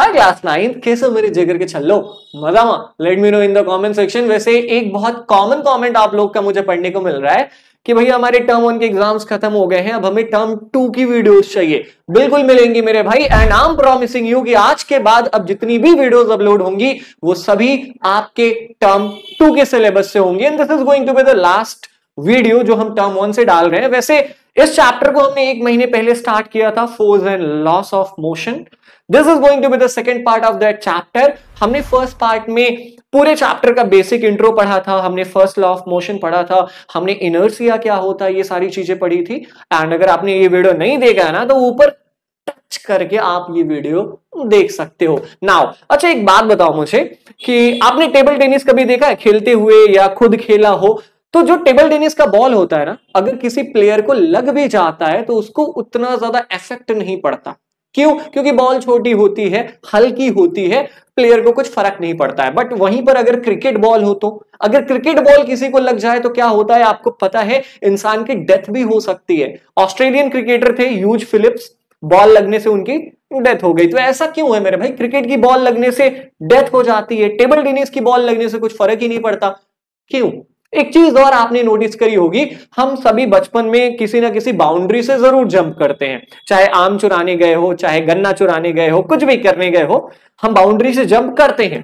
हाँ class ninth कैसे मेरे जिगर के छल्लो मजा मा let me know in the comment section वैसे एक बहुत कॉमन कमेंट आप लोग का मुझे पढ़ने को मिल रहा है कि भैया हमारे टर्म वन के एग्जाम्स खत्म हो गए हैं अब हमें टर्म टू की वीडियोस चाहिए बिल्कुल मिलेंगी मेरे भाई and I am promising you कि आज के बाद अब जितनी भी वीडियोस अपलोड होंगी वो सभी आपके टर्म टू के सिलेबस से होंगी and this is going to be the last video जो हम टर्म वन से डाल रहे हैं वैसे इस चैप्टर को हमने एक महीने पहले स्टार्ट किया था force and laws of motion this is going to be the second part of that chapter हमने फर्स्ट पार्ट में पूरे चैप्टर का बेसिक इंट्रो पढ़ा था हमने फर्स्ट लॉ ऑफ मोशन पढ़ा था हमने इनर्सिया क्या होता है ये सारी चीजें पढ़ी थी एंड अगर आपने ये वीडियो नहीं देखा है ना तो ऊपर टच करके आप ये वीडियो देख सकते हो नाउ अच्छा एक बात बताओ मुझे कि आपने टेबल टेनिस कभी देखा है खेलते हुए या खुद खेला हो तो जो टेबल टेनिस का बॉल होता है ना अगर किसी प्लेयर को लग भी जाता है तो उसको उतना ज्यादा इफेक्ट नहीं पड़ता क्यों क्योंकि बॉल छोटी होती है हल्की होती है प्लेयर को कुछ फर्क नहीं पड़ता है बट वहीं पर अगर क्रिकेट बॉल हो तो अगर क्रिकेट बॉल किसी को लग जाए तो क्या होता है आपको पता है इंसान की डेथ भी हो सकती है ऑस्ट्रेलियन क्रिकेटर थे यूज फिलिप्स बॉल लगने से उनकी डेथ हो गई तो ऐसा क्यों है मेरे भाई क्रिकेट की बॉल लगने से डेथ हो जाती है टेबल टेनिस की बॉल लगने से कुछ फर्क ही नहीं पड़ता क्यों एक चीज और आपने नोटिस करी होगी हम सभी बचपन में किसी ना किसी बाउंड्री से जरूर जंप करते हैं चाहे आम चुराने गए हो चाहे गन्ना चुराने गए हो कुछ भी करने गए हो हम बाउंड्री से जंप करते हैं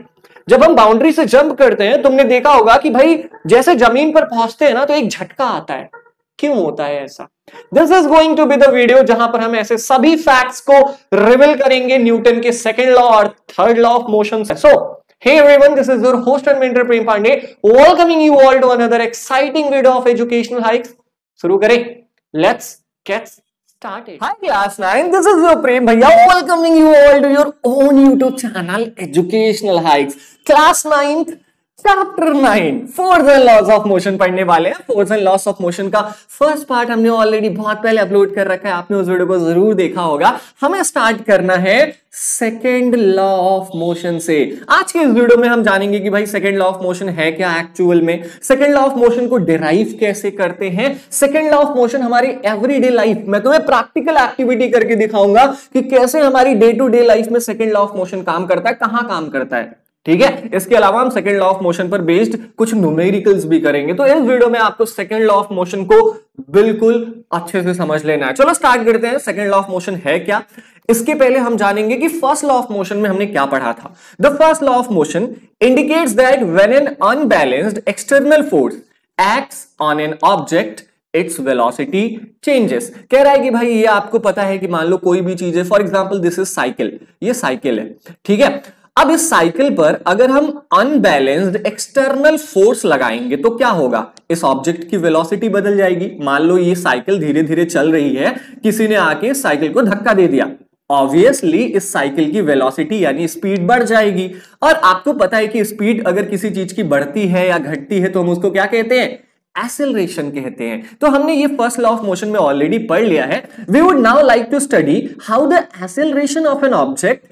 जब हम बाउंड्री से जंप करते हैं तुमने देखा होगा कि भाई जैसे जमीन पर पहुंचते हैं ना तो एक झटका आता है क्यों होता है ऐसा this is going to be the video जहां पर हम ऐसे सभी फैक्ट्स को रिविल करेंगे न्यूटन के सेकेंड लॉ और third law of motion so Hey everyone, this is your host and mentor Prem Pandey, welcoming you all to another exciting video of educational hikes. शुरू करें. Let's get started. Hi class nine, this is your Prem भैया welcoming you all to your own YouTube channel Educational Hikes. Class 9th chapter nine force and laws of motion पढ़ने वाले हैं force and laws of motion का first part हमने already बहुत पहले upload कर रखा है आपने उस वीडियो को जरूर देखा होगा हमें स्टार्ट करना है सेकेंड लॉ ऑफ मोशन से आज के इस वीडियो में हम जानेंगे कि भाई सेकेंड लॉ ऑफ मोशन है क्या एक्चुअल में सेकेंड लॉ ऑफ मोशन को डिराइव कैसे करते हैं सेकेंड लॉ ऑफ मोशन हमारी एवरीडे लाइफ में तुम्हें प्रैक्टिकल एक्टिविटी करके दिखाऊंगा कि कैसे हमारी डे टू डे लाइफ में सेकेंड लॉ ऑफ मोशन काम करता है कहां काम करता है ठीक है इसके अलावा हम सेकेंड लॉ ऑफ मोशन पर बेस्ड कुछ न्यूमेरिकल्स भी करेंगे तो इस वीडियो में आपको सेकेंड लॉ ऑफ मोशन को बिल्कुल अच्छे से समझ लेना है चलो स्टार्ट करते हैं सेकेंड लॉ ऑफ मोशन है क्या इसके पहले हम जानेंगे कि फर्स्ट लॉ ऑफ मोशन में हमने क्या पढ़ा था the first law of motion indicates that when an unbalanced external force act on an object its velocity changes कह रहा है कि भाई ये आपको पता है कि मान लो कोई भी चीज है for example this is cycle ये साइकिल है ठीक है अब इस साइकिल पर अगर हम अनबैलेंस्ड एक्सटर्नल फोर्स लगाएंगे तो क्या होगा इस ऑब्जेक्ट की वेलोसिटी बदल जाएगी मान लो ये साइकिल धीरे धीरे चल रही है किसी ने आके साइकिल को धक्का दे दिया ऑब्वियसली इस साइकिल की वेलोसिटी यानी स्पीड बढ़ जाएगी और आपको पता है कि स्पीड अगर किसी चीज की बढ़ती है या घटती है तो हम उसको क्या कहते हैं एसेलरेशन कहते हैं तो हमने ये फर्स्ट लॉ ऑफ मोशन में ऑलरेडी पढ़ लिया है we would now like to study how the acceleration of an object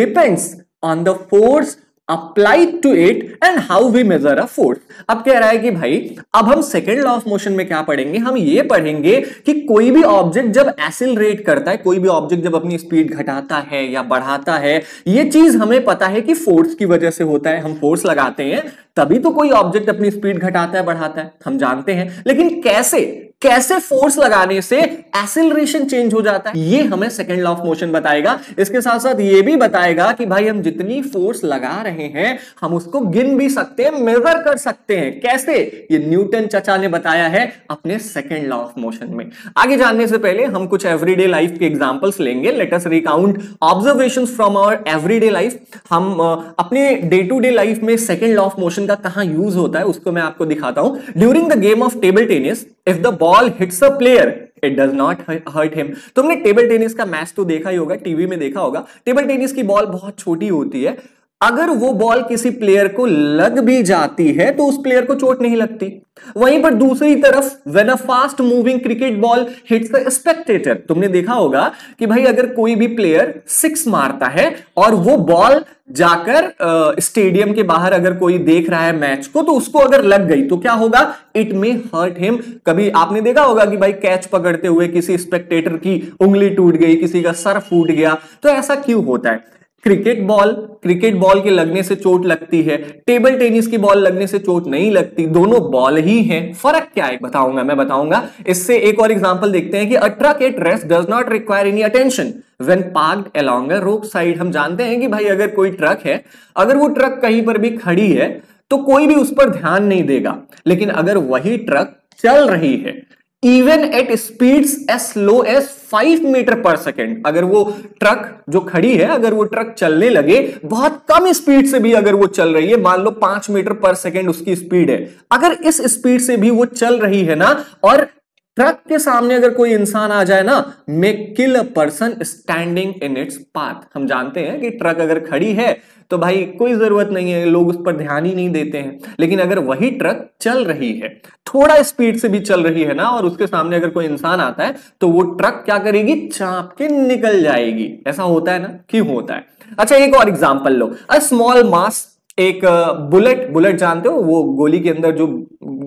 depends on the force applied to it and how we measure a force अब कह रहा है कि भाई अब हम सेकेंड लॉ ऑफ मोशन में क्या पढ़ेंगे हम ये पढ़ेंगे कि कोई भी ऑब्जेक्ट जब एसिलरेट करता है कोई भी ऑब्जेक्ट जब अपनी स्पीड घटाता है या बढ़ाता है ये चीज हमें पता है कि फोर्स की वजह से होता है हम फोर्स लगाते हैं तभी तो कोई ऑब्जेक्ट अपनी स्पीड घटाता है बढ़ाता है हम जानते हैं लेकिन कैसे कैसे फोर्स लगाने से एसिलेशन चेंज हो जाता है ये हमें सेकेंड लॉ ऑफ मोशन बताएगा इसके साथ साथ ये भी बताएगा कि भाई हम जितनी फोर्स लगा रहे हैं हम उसको गिन भी सकते हैं मेजर कर सकते हैं कैसे ये न्यूटन चचा ने बताया है अपने सेकेंड लॉ ऑफ मोशन में आगे जानने से पहले हम कुछ एवरीडे लाइफ के एग्जाम्पल्स लेंगे let's recount observation from our everyday life हम अपने डे टू डे लाइफ में second law of motion question का कहां यूज होता है उसको मैं आपको दिखाता हूं during the game of table tennis if the ball hits a player it does not hurt him तुमने टेबल टेनिस का मैच तो देखा ही होगा टीवी में देखा होगा टेबल टेनिस की बॉल बहुत छोटी होती है अगर वो बॉल किसी प्लेयर को लग भी जाती है तो उस प्लेयर को चोट नहीं लगती वहीं पर दूसरी तरफ when a fast moving cricket ball hits the spectator तुमने देखा होगा कि भाई अगर कोई भी प्लेयर सिक्स मारता है और वो बॉल जाकर स्टेडियम के बाहर अगर कोई देख रहा है मैच को तो उसको अगर लग गई तो क्या होगा इट मे हर्ट हिम कभी आपने देखा होगा कि भाई कैच पकड़ते हुए किसी स्पेक्टेटर की उंगली टूट गई किसी का सर फूट गया तो ऐसा क्यों होता है क्रिकेट बॉल क्रिकेट बॉल के लगने से चोट लगती है टेबल टेनिस की बॉल लगने से चोट नहीं लगती दोनों बॉल ही हैं फर्क क्या है बताऊंगा मैं बताऊंगा इससे एक और एग्जांपल देखते हैं कि a truck at rest does not require any attention when park along road side हम जानते हैं कि भाई अगर कोई ट्रक है अगर वो ट्रक कहीं पर भी खड़ी है तो कोई भी उस पर ध्यान नहीं देगा लेकिन अगर वही ट्रक चल रही है even at speeds as low as five metre per second अगर वो ट्रक जो खड़ी है अगर वो ट्रक चलने लगे बहुत कम स्पीड से भी अगर वो चल रही है मान लो पांच मीटर पर सेकेंड उसकी स्पीड है अगर इस स्पीड से भी वो चल रही है ना और ट्रक के सामने अगर कोई इंसान आ जाए ना may kill a person standing in its path हम जानते हैं कि ट्रक अगर खड़ी है तो भाई कोई जरूरत नहीं है लोग उस पर ध्यान ही नहीं देते हैं लेकिन अगर वही ट्रक चल रही है थोड़ा स्पीड से भी चल रही है ना और उसके सामने अगर कोई इंसान आता है तो वो ट्रक क्या करेगी चाप के निकल जाएगी ऐसा होता है ना क्यों होता है अच्छा एक और example low a small mass एक बुलेट बुलेट जानते हो वो गोली के अंदर जो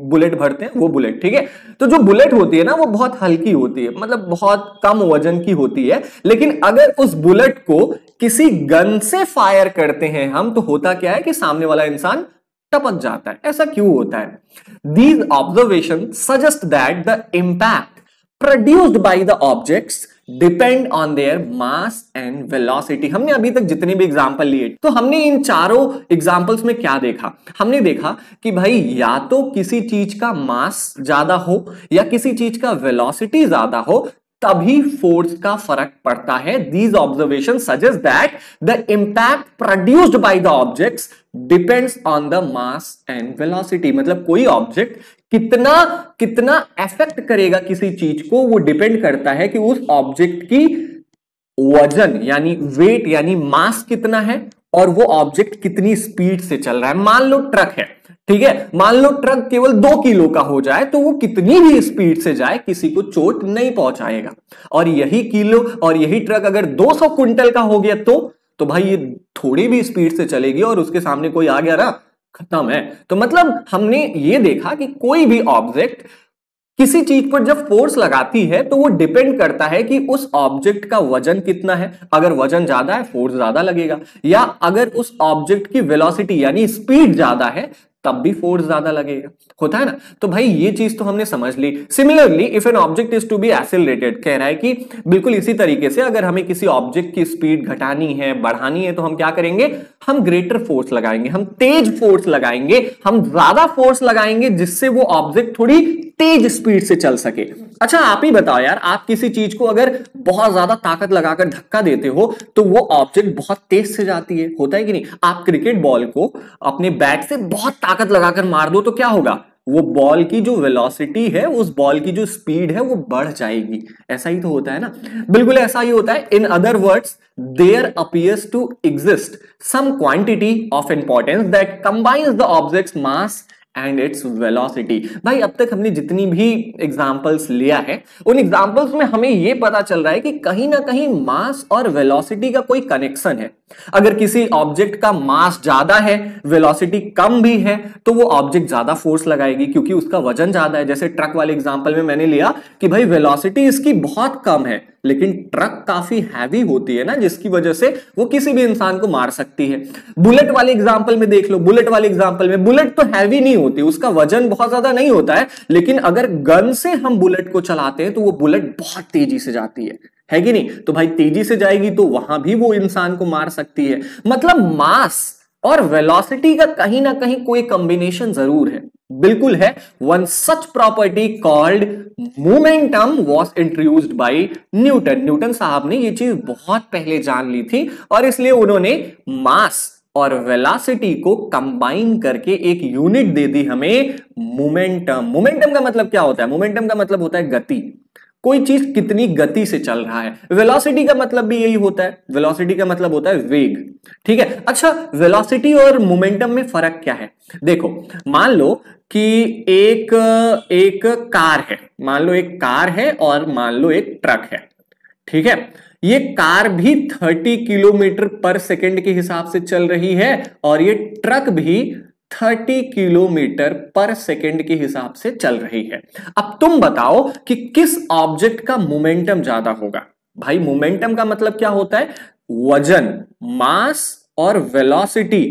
बुलेट भरते हैं वो बुलेट ठीक है तो जो बुलेट होती है ना वो बहुत हल्की होती है मतलब बहुत कम वजन की होती है लेकिन अगर उस बुलेट को किसी गन से फायर करते हैं हम तो होता क्या है कि सामने वाला इंसान टपक जाता है ऐसा क्यों होता है these observation suggest that the impact produced by the objects depend on their mass and velocity हमने अभी तक जितने भी एग्जाम्पल लिए तो हमने इन चारों एग्जाम्पल्स में क्या देखा हमने देखा कि भाई या तो किसी चीज का मास ज्यादा हो या किसी चीज का वेलोसिटी ज्यादा हो तभी फोर्स का फर्क पड़ता है these observation suggest that the impact produced by the objects depends on the mass and velocity मतलब कोई ऑब्जेक्ट कितना कितना एफेक्ट करेगा किसी चीज को वो डिपेंड करता है कि उस ऑब्जेक्ट की वजन यानी वेट यानी मास कितना है और वो ऑब्जेक्ट कितनी स्पीड से चल रहा है मान लो ट्रक है ठीक है मान लो ट्रक केवल दो किलो का हो जाए तो वो कितनी भी स्पीड से जाए किसी को चोट नहीं पहुंचाएगा और यही किलो और यही ट्रक अगर 200 क्विंटल का हो गया तो तो भाई ये थोड़ी भी स्पीड से चलेगी और उसके सामने कोई आ गया ना खत्म है तो मतलब हमने ये देखा कि कोई भी ऑब्जेक्ट किसी चीज पर जब फोर्स लगाती है तो वो डिपेंड करता है कि उस ऑब्जेक्ट का वजन कितना है अगर वजन ज्यादा है फोर्स ज्यादा लगेगा या अगर उस ऑब्जेक्ट की वेलोसिटी यानी स्पीड ज्यादा है तब भी फोर्स ज्यादा लगेगा होता है ना तो भाई ये चीज तो हमने समझ ली similarly if an object is to be accelerated कह रहा है कि बिल्कुल इसी तरीके से अगर हमें किसी ऑब्जेक्ट की स्पीड घटानी है बढ़ानी है तो हम क्या करेंगे हम ग्रेटर फोर्स लगाएंगे हम तेज फोर्स लगाएंगे हम ज्यादा फोर्स लगाएंगे जिससे वो ऑब्जेक्ट थोड़ी तेज स्पीड से चल सके अच्छा आप ही बताओ यार आप किसी चीज को अगर बहुत ज्यादा ताकत लगाकर धक्का देते हो तो वो ऑब्जेक्ट बहुत तेज से जाती है होता है कि नहीं आप क्रिकेट बॉल को अपने बैट से बहुत ताकत लगाकर मार दो तो क्या होगा वो बॉल की जो वेलोसिटी है उस बॉल की जो स्पीड है वो बढ़ जाएगी ऐसा ही तो होता है ना बिल्कुल ऐसा ही होता है in other words there appears to exist some quantity of importance that combines the object's mass and its velocity भाई अब तक हमने जितनी भी एग्जाम्पल्स लिया है उन एग्जाम्पल्स में हमें ये पता चल रहा है कि कहीं ना कहीं मास और वेलोसिटी का कोई कनेक्शन है अगर किसी ऑब्जेक्ट का मास ज्यादा है वेलोसिटी कम भी है तो वो ऑब्जेक्ट ज्यादा फोर्स लगाएगी क्योंकि उसका वजन ज्यादा है जैसे ट्रक वाले एग्जाम्पल में मैंने लिया कि भाई वेलॉसिटी इसकी बहुत कम है लेकिन ट्रक काफी हैवी होती है ना जिसकी वजह से वो किसी भी इंसान को मार सकती है बुलेट वाले एग्जाम्पल में देख लो बुलेट वाले एग्जाम्पल में बुलेट तो हैवी नहीं होती उसका वजन बहुत ज्यादा नहीं होता है लेकिन अगर गन से हम बुलेट को चलाते हैं तो वो बुलेट बहुत तेजी से जाती है है कि नहीं तो भाई तेजी से जाएगी तो वहां भी वो इंसान को मार सकती है मतलब मास और वेलोसिटी का कहीं ना कहीं कोई कॉम्बिनेशन जरूर है बिल्कुल है one such property called momentum was introduced by Newton Newton साहब ने ये चीज बहुत पहले जान ली थी और इसलिए उन्होंने मास और वेलासिटी को कंबाइन करके एक यूनिट दे दी हमें मोमेंटम मोमेंटम का मतलब क्या होता है मोमेंटम का मतलब होता है गति कोई चीज कितनी गति से चल रहा है वेलोसिटी का मतलब भी यही होता है वेलोसिटी का मतलब होता है वेग ठीक है अच्छा वेलोसिटी और मोमेंटम में फर्क क्या है देखो मान लो कि एक एक कार है मान लो एक कार है और मान लो एक ट्रक है ठीक है ये कार भी 30 किलोमीटर पर सेकंड के हिसाब से चल रही है और ये ट्रक भी 30 किलोमीटर पर सेकंड के हिसाब से चल रही है अब तुम बताओ कि किस ऑब्जेक्ट का मोमेंटम ज्यादा होगा भाई मोमेंटम का मतलब क्या होता है वजन मास और वेलोसिटी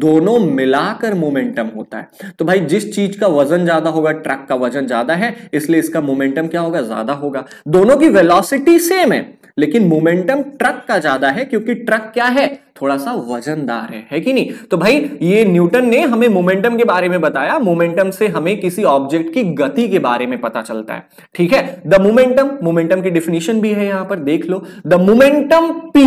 दोनों मिलाकर मोमेंटम होता है तो भाई जिस चीज का वजन ज्यादा होगा ट्रक का वजन ज्यादा है इसलिए इसका मोमेंटम क्या होगा ज्यादा होगा दोनों की वेलोसिटी सेम है लेकिन मोमेंटम ट्रक का ज्यादा है क्योंकि ट्रक क्या है थोड़ा सा वजनदार है है कि नहीं तो भाई ये न्यूटन ने हमें मोमेंटम के बारे में बताया मोमेंटम से हमें किसी ऑब्जेक्ट की गति के बारे में पता चलता है ठीक है द मोमेंटम मोमेंटम की डिफिनेशन भी है यहां पर देख लो the momentum p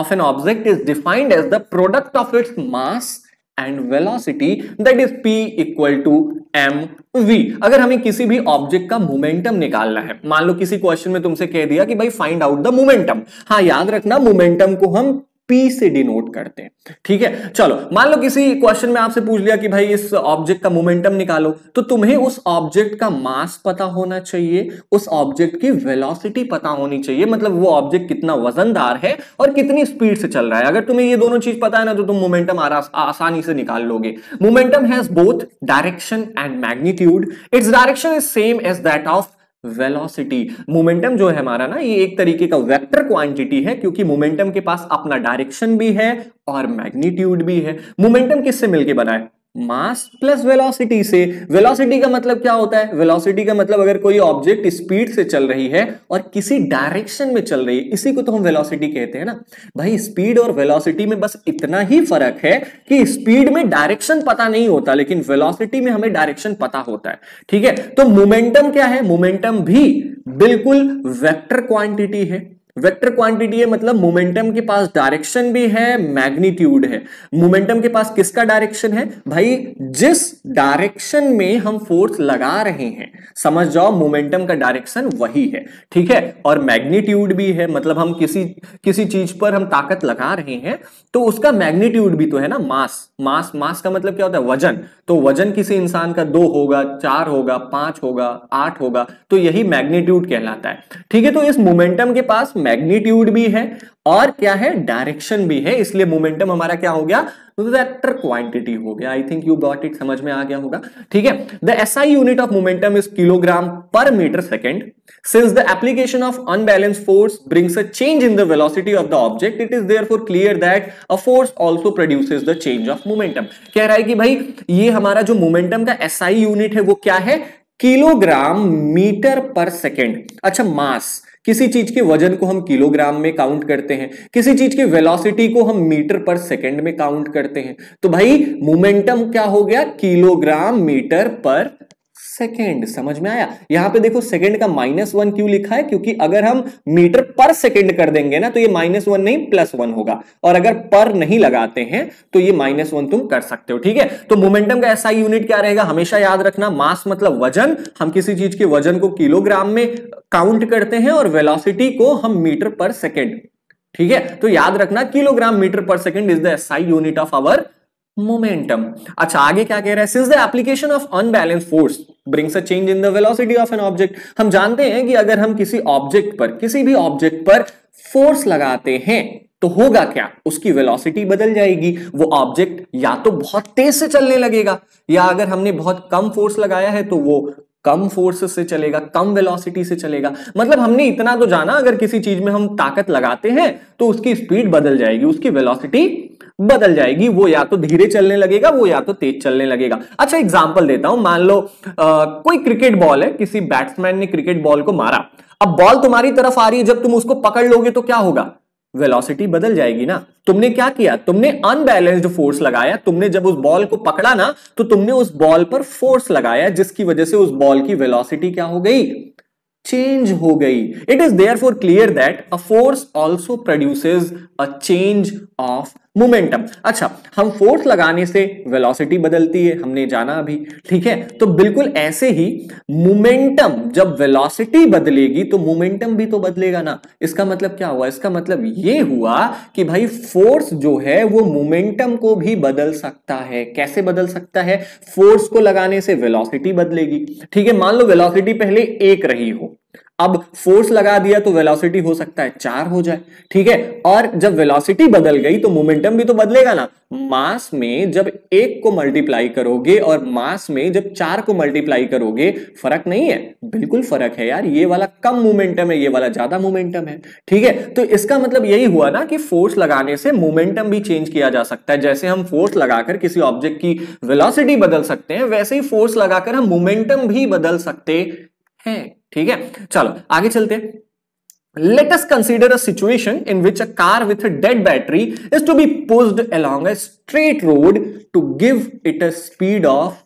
of an object is defined as the product of its mass and velocity that is p equal to m v अगर हमें किसी भी ऑब्जेक्ट का मोमेंटम निकालना है मान लो किसी क्वेश्चन में तुमसे कह दिया कि भाई फाइंड आउट द मोमेंटम हाँ याद रखना मोमेंटम को हम पी से डिनोट करते हैं ठीक है चलो मान लो किसी क्वेश्चन में आपसे पूछ लिया कि भाई इस ऑब्जेक्ट का मोमेंटम निकालो तो तुम्हें उस ऑब्जेक्ट का मास पता होना चाहिए उस ऑब्जेक्ट की वेलोसिटी पता होनी चाहिए मतलब वो ऑब्जेक्ट कितना वजनदार है और कितनी स्पीड से चल रहा है अगर तुम्हें ये दोनों चीज पता है ना तो तुम मोमेंटम आसानी से निकाल लोगे momentum has both direction and magnitude its direction is same as that of velocity momentum जो है हमारा ना ये एक तरीके का वेक्टर क्वांटिटी है क्योंकि मोमेंटम के पास अपना डायरेक्शन भी है और मैग्नीट्यूड भी है मोमेंटम किससे मिलके बना है मास प्लस वेलोसिटी से वेलोसिटी का मतलब क्या होता है वेलोसिटी का मतलब अगर कोई ऑब्जेक्ट स्पीड से चल रही है और किसी डायरेक्शन में चल रही है इसी को तो हम वेलोसिटी कहते हैं ना भाई स्पीड और वेलोसिटी में बस इतना ही फर्क है कि स्पीड में डायरेक्शन पता नहीं होता लेकिन वेलोसिटी में हमें डायरेक्शन पता होता है ठीक है तो मोमेंटम क्या है मोमेंटम भी बिल्कुल वेक्टर क्वांटिटी है वेक्टर क्वांटिटी है मतलब मोमेंटम के पास डायरेक्शन भी है मैग्नीट्यूड है मोमेंटम के पास किसका डायरेक्शन है भाई जिस डायरेक्शन में हम फोर्स लगा रहे हैं समझ जाओ मोमेंटम का डायरेक्शन वही है ठीक है और मैग्नीट्यूड भी है मतलब हम किसी किसी चीज पर हम ताकत लगा रहे हैं तो उसका मैग्नीट्यूड भी तो है ना मास मास मास का मतलब क्या होता है वजन तो वजन किसी इंसान का दो होगा चार होगा पांच होगा आठ होगा तो यही मैग्नीट्यूड कहलाता है ठीक है तो इस मोमेंटम के पास मैग्नीट्यूड भी है और क्या है डायरेक्शन भी है इसलिए मोमेंटम हमारा क्या हो गया वेक्टर क्वांटिटी हो गया I think you got it समझ में आ गया होगा ठीक है the SI unit of momentum is kilogram per metre second since the application of unbalance force brings a change in the velocity of the object it is therefore clear that a force also produces the change of momentum कह रहा है कि भाई ये हमारा जो momentum का SI unit है वो क्या है किलोग्राम मीटर पर सेकेंड अच्छा मास किसी चीज के वजन को हम किलोग्राम में काउंट करते हैं किसी चीज की वेलोसिटी को हम मीटर पर सेकंड में काउंट करते हैं तो भाई मोमेंटम क्या हो गया किलोग्राम मीटर पर सेकेंड समझ में आया यहां पे देखो सेकेंड का माइनस वन क्यों लिखा है क्योंकि अगर हम मीटर पर सेकेंड कर देंगे ना तो ये माइनस वन नहीं प्लस वन होगा और अगर पर नहीं लगाते हैं तो ये माइनस वन तुम कर सकते हो ठीक है तो मोमेंटम का ऐसा यूनिट क्या रहेगा हमेशा याद रखना मास मतलब वजन हम किसी चीज के वजन को किलोग्राम में काउंट करते हैं और वेलॉसिटी को हम मीटर पर सेकेंड ठीक है तो याद रखना kilogram metre per second is the SI unit of our momentum अच्छा आगे क्या कह रहा है since the application of unbalance force brings a change in the velocity of an object हम जानते हैं कि अगर हम किसी ऑब्जेक्ट पर किसी भी ऑब्जेक्ट पर फोर्स लगाते हैं तो होगा क्या उसकी वेलोसिटी बदल जाएगी वो ऑब्जेक्ट या तो बहुत तेज से चलने लगेगा या अगर हमने बहुत कम फोर्स लगाया है तो वो कम फोर्स से चलेगा कम वेलोसिटी से चलेगा मतलब हमने इतना तो जाना अगर किसी चीज में हम ताकत लगाते हैं तो उसकी स्पीड बदल जाएगी उसकी वेलोसिटी बदल जाएगी वो या तो धीरे चलने लगेगा वो या तो तेज चलने लगेगा अच्छा एग्जाम्पल देता हूं मान लो आ, कोई क्रिकेट बॉल है किसी बैट्समैन ने क्रिकेट बॉल को मारा अब बॉल तुम्हारी तरफ आ रही है जब तुम उसको पकड़ लोगे तो क्या होगा वेलोसिटी बदल जाएगी ना तुमने क्या किया तुमने अनबैलेंस्ड फोर्स लगाया तुमने जब उस बॉल को पकड़ा ना तो तुमने उस बॉल पर फोर्स लगाया जिसकी वजह से उस बॉल की वेलोसिटी क्या हो गई चेंज हो गई it is therefore clear that a force also produces a change of momentum अच्छा हम फोर्स लगाने से वेलोसिटी बदलती है हमने जाना अभी ठीक है तो बिल्कुल ऐसे ही मोमेंटम जब वेलोसिटी बदलेगी तो मोमेंटम भी तो बदलेगा ना इसका मतलब क्या हुआ इसका मतलब ये हुआ कि भाई फोर्स जो है वो मोमेंटम को भी बदल सकता है कैसे बदल सकता है फोर्स को लगाने से वेलॉसिटी बदलेगी ठीक है मान लो वेलॉसिटी पहले एक रही हो अब फोर्स लगा दिया तो वेलोसिटी हो सकता है चार हो जाए ठीक है और जब वेलोसिटी बदल गई तो मोमेंटम भी तो बदलेगा ना मास में जब एक को मल्टीप्लाई करोगे और मास में जब चार को मल्टीप्लाई करोगे फर्क नहीं है बिल्कुल फर्क है यार ये वाला कम मोमेंटम है ये वाला ज्यादा मोमेंटम है ठीक है तो इसका मतलब यही हुआ ना कि फोर्स लगाने से मोमेंटम भी चेंज किया जा सकता है जैसे हम फोर्स लगाकर किसी ऑब्जेक्ट की वेलॉसिटी बदल सकते हैं वैसे ही फोर्स लगाकर हम मोमेंटम भी बदल सकते हैं ठीक है चलो आगे चलते हैं let's consider a situation in which a car with dead battery is to be pushed along a straight road to give it a speed of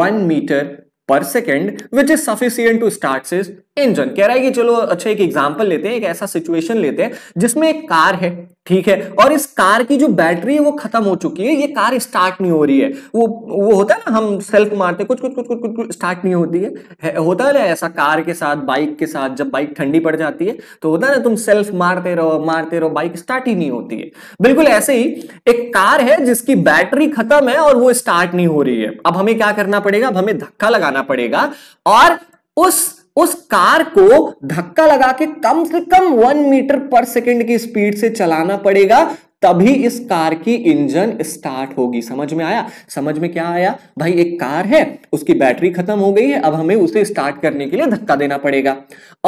one metre per second which is sufficient to start engine कह रहा है कि चलो अच्छा एक example लेते हैं एक ऐसा सिचुएशन लेते हैं जिसमें एक कार है ठीक है और इस कार की जो बैटरी है वो खत्म हो चुकी है ये कार स्टार्ट नहीं हो रही है वो वो होता है ना हम सेल्फ मारते कुछ कुछ कुछ कुछ कुछ, स्टार्ट नहीं होती है।, है होता है ना ऐसा कार के साथ बाइक के साथ जब बाइक ठंडी पड़ जाती है तो होता है ना तुम सेल्फ मारते रहो मारते रहो बाइक स्टार्ट ही नहीं होती है बिल्कुल ऐसे ही एक कार है जिसकी बैटरी खत्म है और वो स्टार्ट नहीं हो रही है अब हमें क्या करना पड़ेगा अब हमें धक्का लगाना पड़ेगा और उस उस कार को धक्का लगा के कम से कम वन मीटर पर सेकेंड की स्पीड से चलाना पड़ेगा तभी इस कार की इंजन स्टार्ट होगी समझ में आया समझ में क्या आया भाई एक कार है उसकी बैटरी खत्म हो गई है अब हमें उसे स्टार्ट करने के लिए धक्का देना पड़ेगा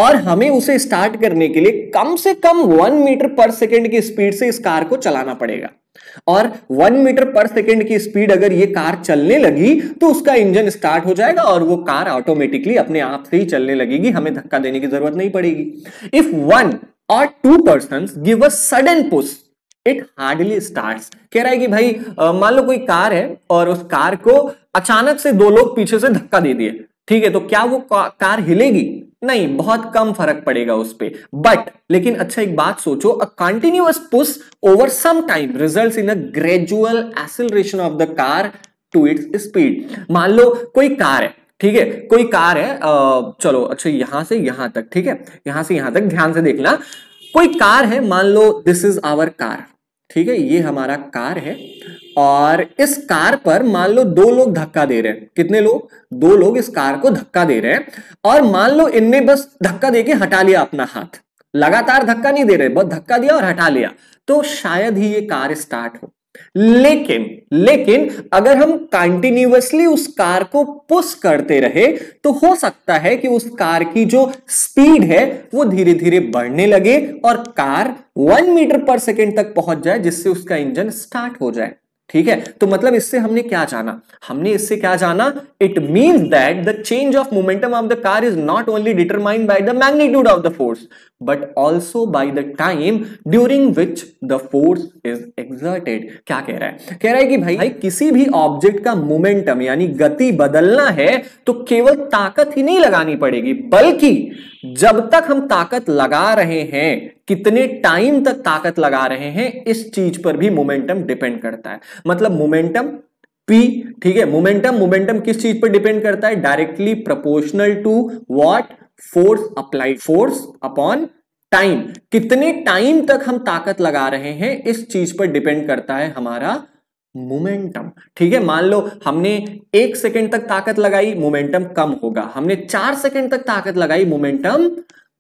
और हमें उसे स्टार्ट करने के लिए कम से कम वन मीटर पर सेकेंड की स्पीड से इस कार को चलाना पड़ेगा और वन मीटर पर सेकेंड की स्पीड अगर ये कार चलने लगी तो उसका इंजन स्टार्ट हो जाएगा और वो कार ऑटोमेटिकली अपने आप से ही चलने लगेगी हमें धक्का देने की जरूरत नहीं पड़ेगी इफ वन और two person give a sudden push एक हार्डली स्टार्ट कह रहा है कि भाई मान लो कोई कार है और उस कार को अचानक से दो लोग पीछे से धक्का दे दिए ठीक है तो क्या वो कार हिलेगी नहीं बहुत कम फर्क पड़ेगा उस पर बट लेकिन अच्छा एक बात सोचो a continuous push over some time result in a gradual acceleration of the car to its speed मान लो कोई कार है ठीक है कोई कार है चलो अच्छा यहां से यहां तक ठीक है यहां से यहां तक ध्यान से देखना कोई कार है मान लो दिस इज आवर कार ठीक है ये हमारा कार है और इस कार पर मान लो दो लोग धक्का दे रहे हैं कितने लोग दो लोग इस कार को धक्का दे रहे हैं और मान लो इनने बस धक्का देके हटा लिया अपना हाथ लगातार धक्का नहीं दे रहे बस धक्का दिया और हटा लिया तो शायद ही ये कार स्टार्ट हो लेकिन लेकिन अगर हम कंटिन्यूसली उस कार को पुश करते रहे तो हो सकता है कि उस कार की जो स्पीड है वो धीरे धीरे बढ़ने लगे और car one metre per second तक पहुंच जाए जिससे उसका इंजन स्टार्ट हो जाए ठीक है तो मतलब इससे हमने क्या जाना हमने इससे क्या जाना it mean that the change of momentum of the car is not only determined by the magnitude of the force but also by the time during which the force is exerted क्या कह रहा है कह रहा है कि भाई, भाई किसी भी ऑब्जेक्ट का मोमेंटम यानी गति बदलना है तो केवल ताकत ही नहीं लगानी पड़ेगी बल्कि जब तक हम ताकत लगा रहे हैं कितने टाइम तक ताकत लगा रहे हैं इस चीज पर भी मोमेंटम डिपेंड करता है मतलब मोमेंटम पी ठीक है मोमेंटम मोमेंटम किस चीज पर डिपेंड करता है directly proportional to what force applied force upon time कितने टाइम तक हम ताकत लगा रहे हैं इस चीज पर डिपेंड करता है हमारा मोमेंटम ठीक है मान लो हमने एक सेकंड तक ताकत लगाई मोमेंटम कम होगा हमने चार सेकंड तक ताकत लगाई मोमेंटम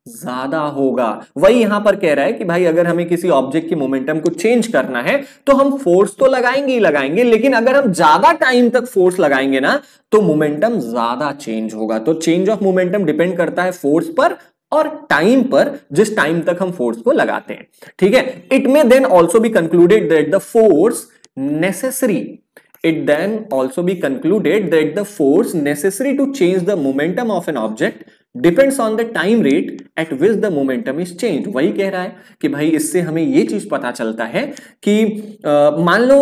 ज्यादा होगा वही यहां पर कह रहा है कि भाई अगर हमें किसी ऑब्जेक्ट की मोमेंटम को चेंज करना है तो हम फोर्स तो लगाएंगे ही लगाएंगे लेकिन अगर हम ज्यादा टाइम तक फोर्स लगाएंगे ना तो मोमेंटम ज्यादा चेंज होगा तो चेंज ऑफ मोमेंटम डिपेंड करता है फोर्स पर और टाइम पर जिस टाइम तक हम फोर्स को लगाते हैं ठीक है it may then also be concluded that the force necessary it then also be concluded that the force necessary to change the momentum of an object depends on the time rate at which the momentum is change वही कह रहा है कि भाई इससे हमें ये चीज पता चलता है कि मान लो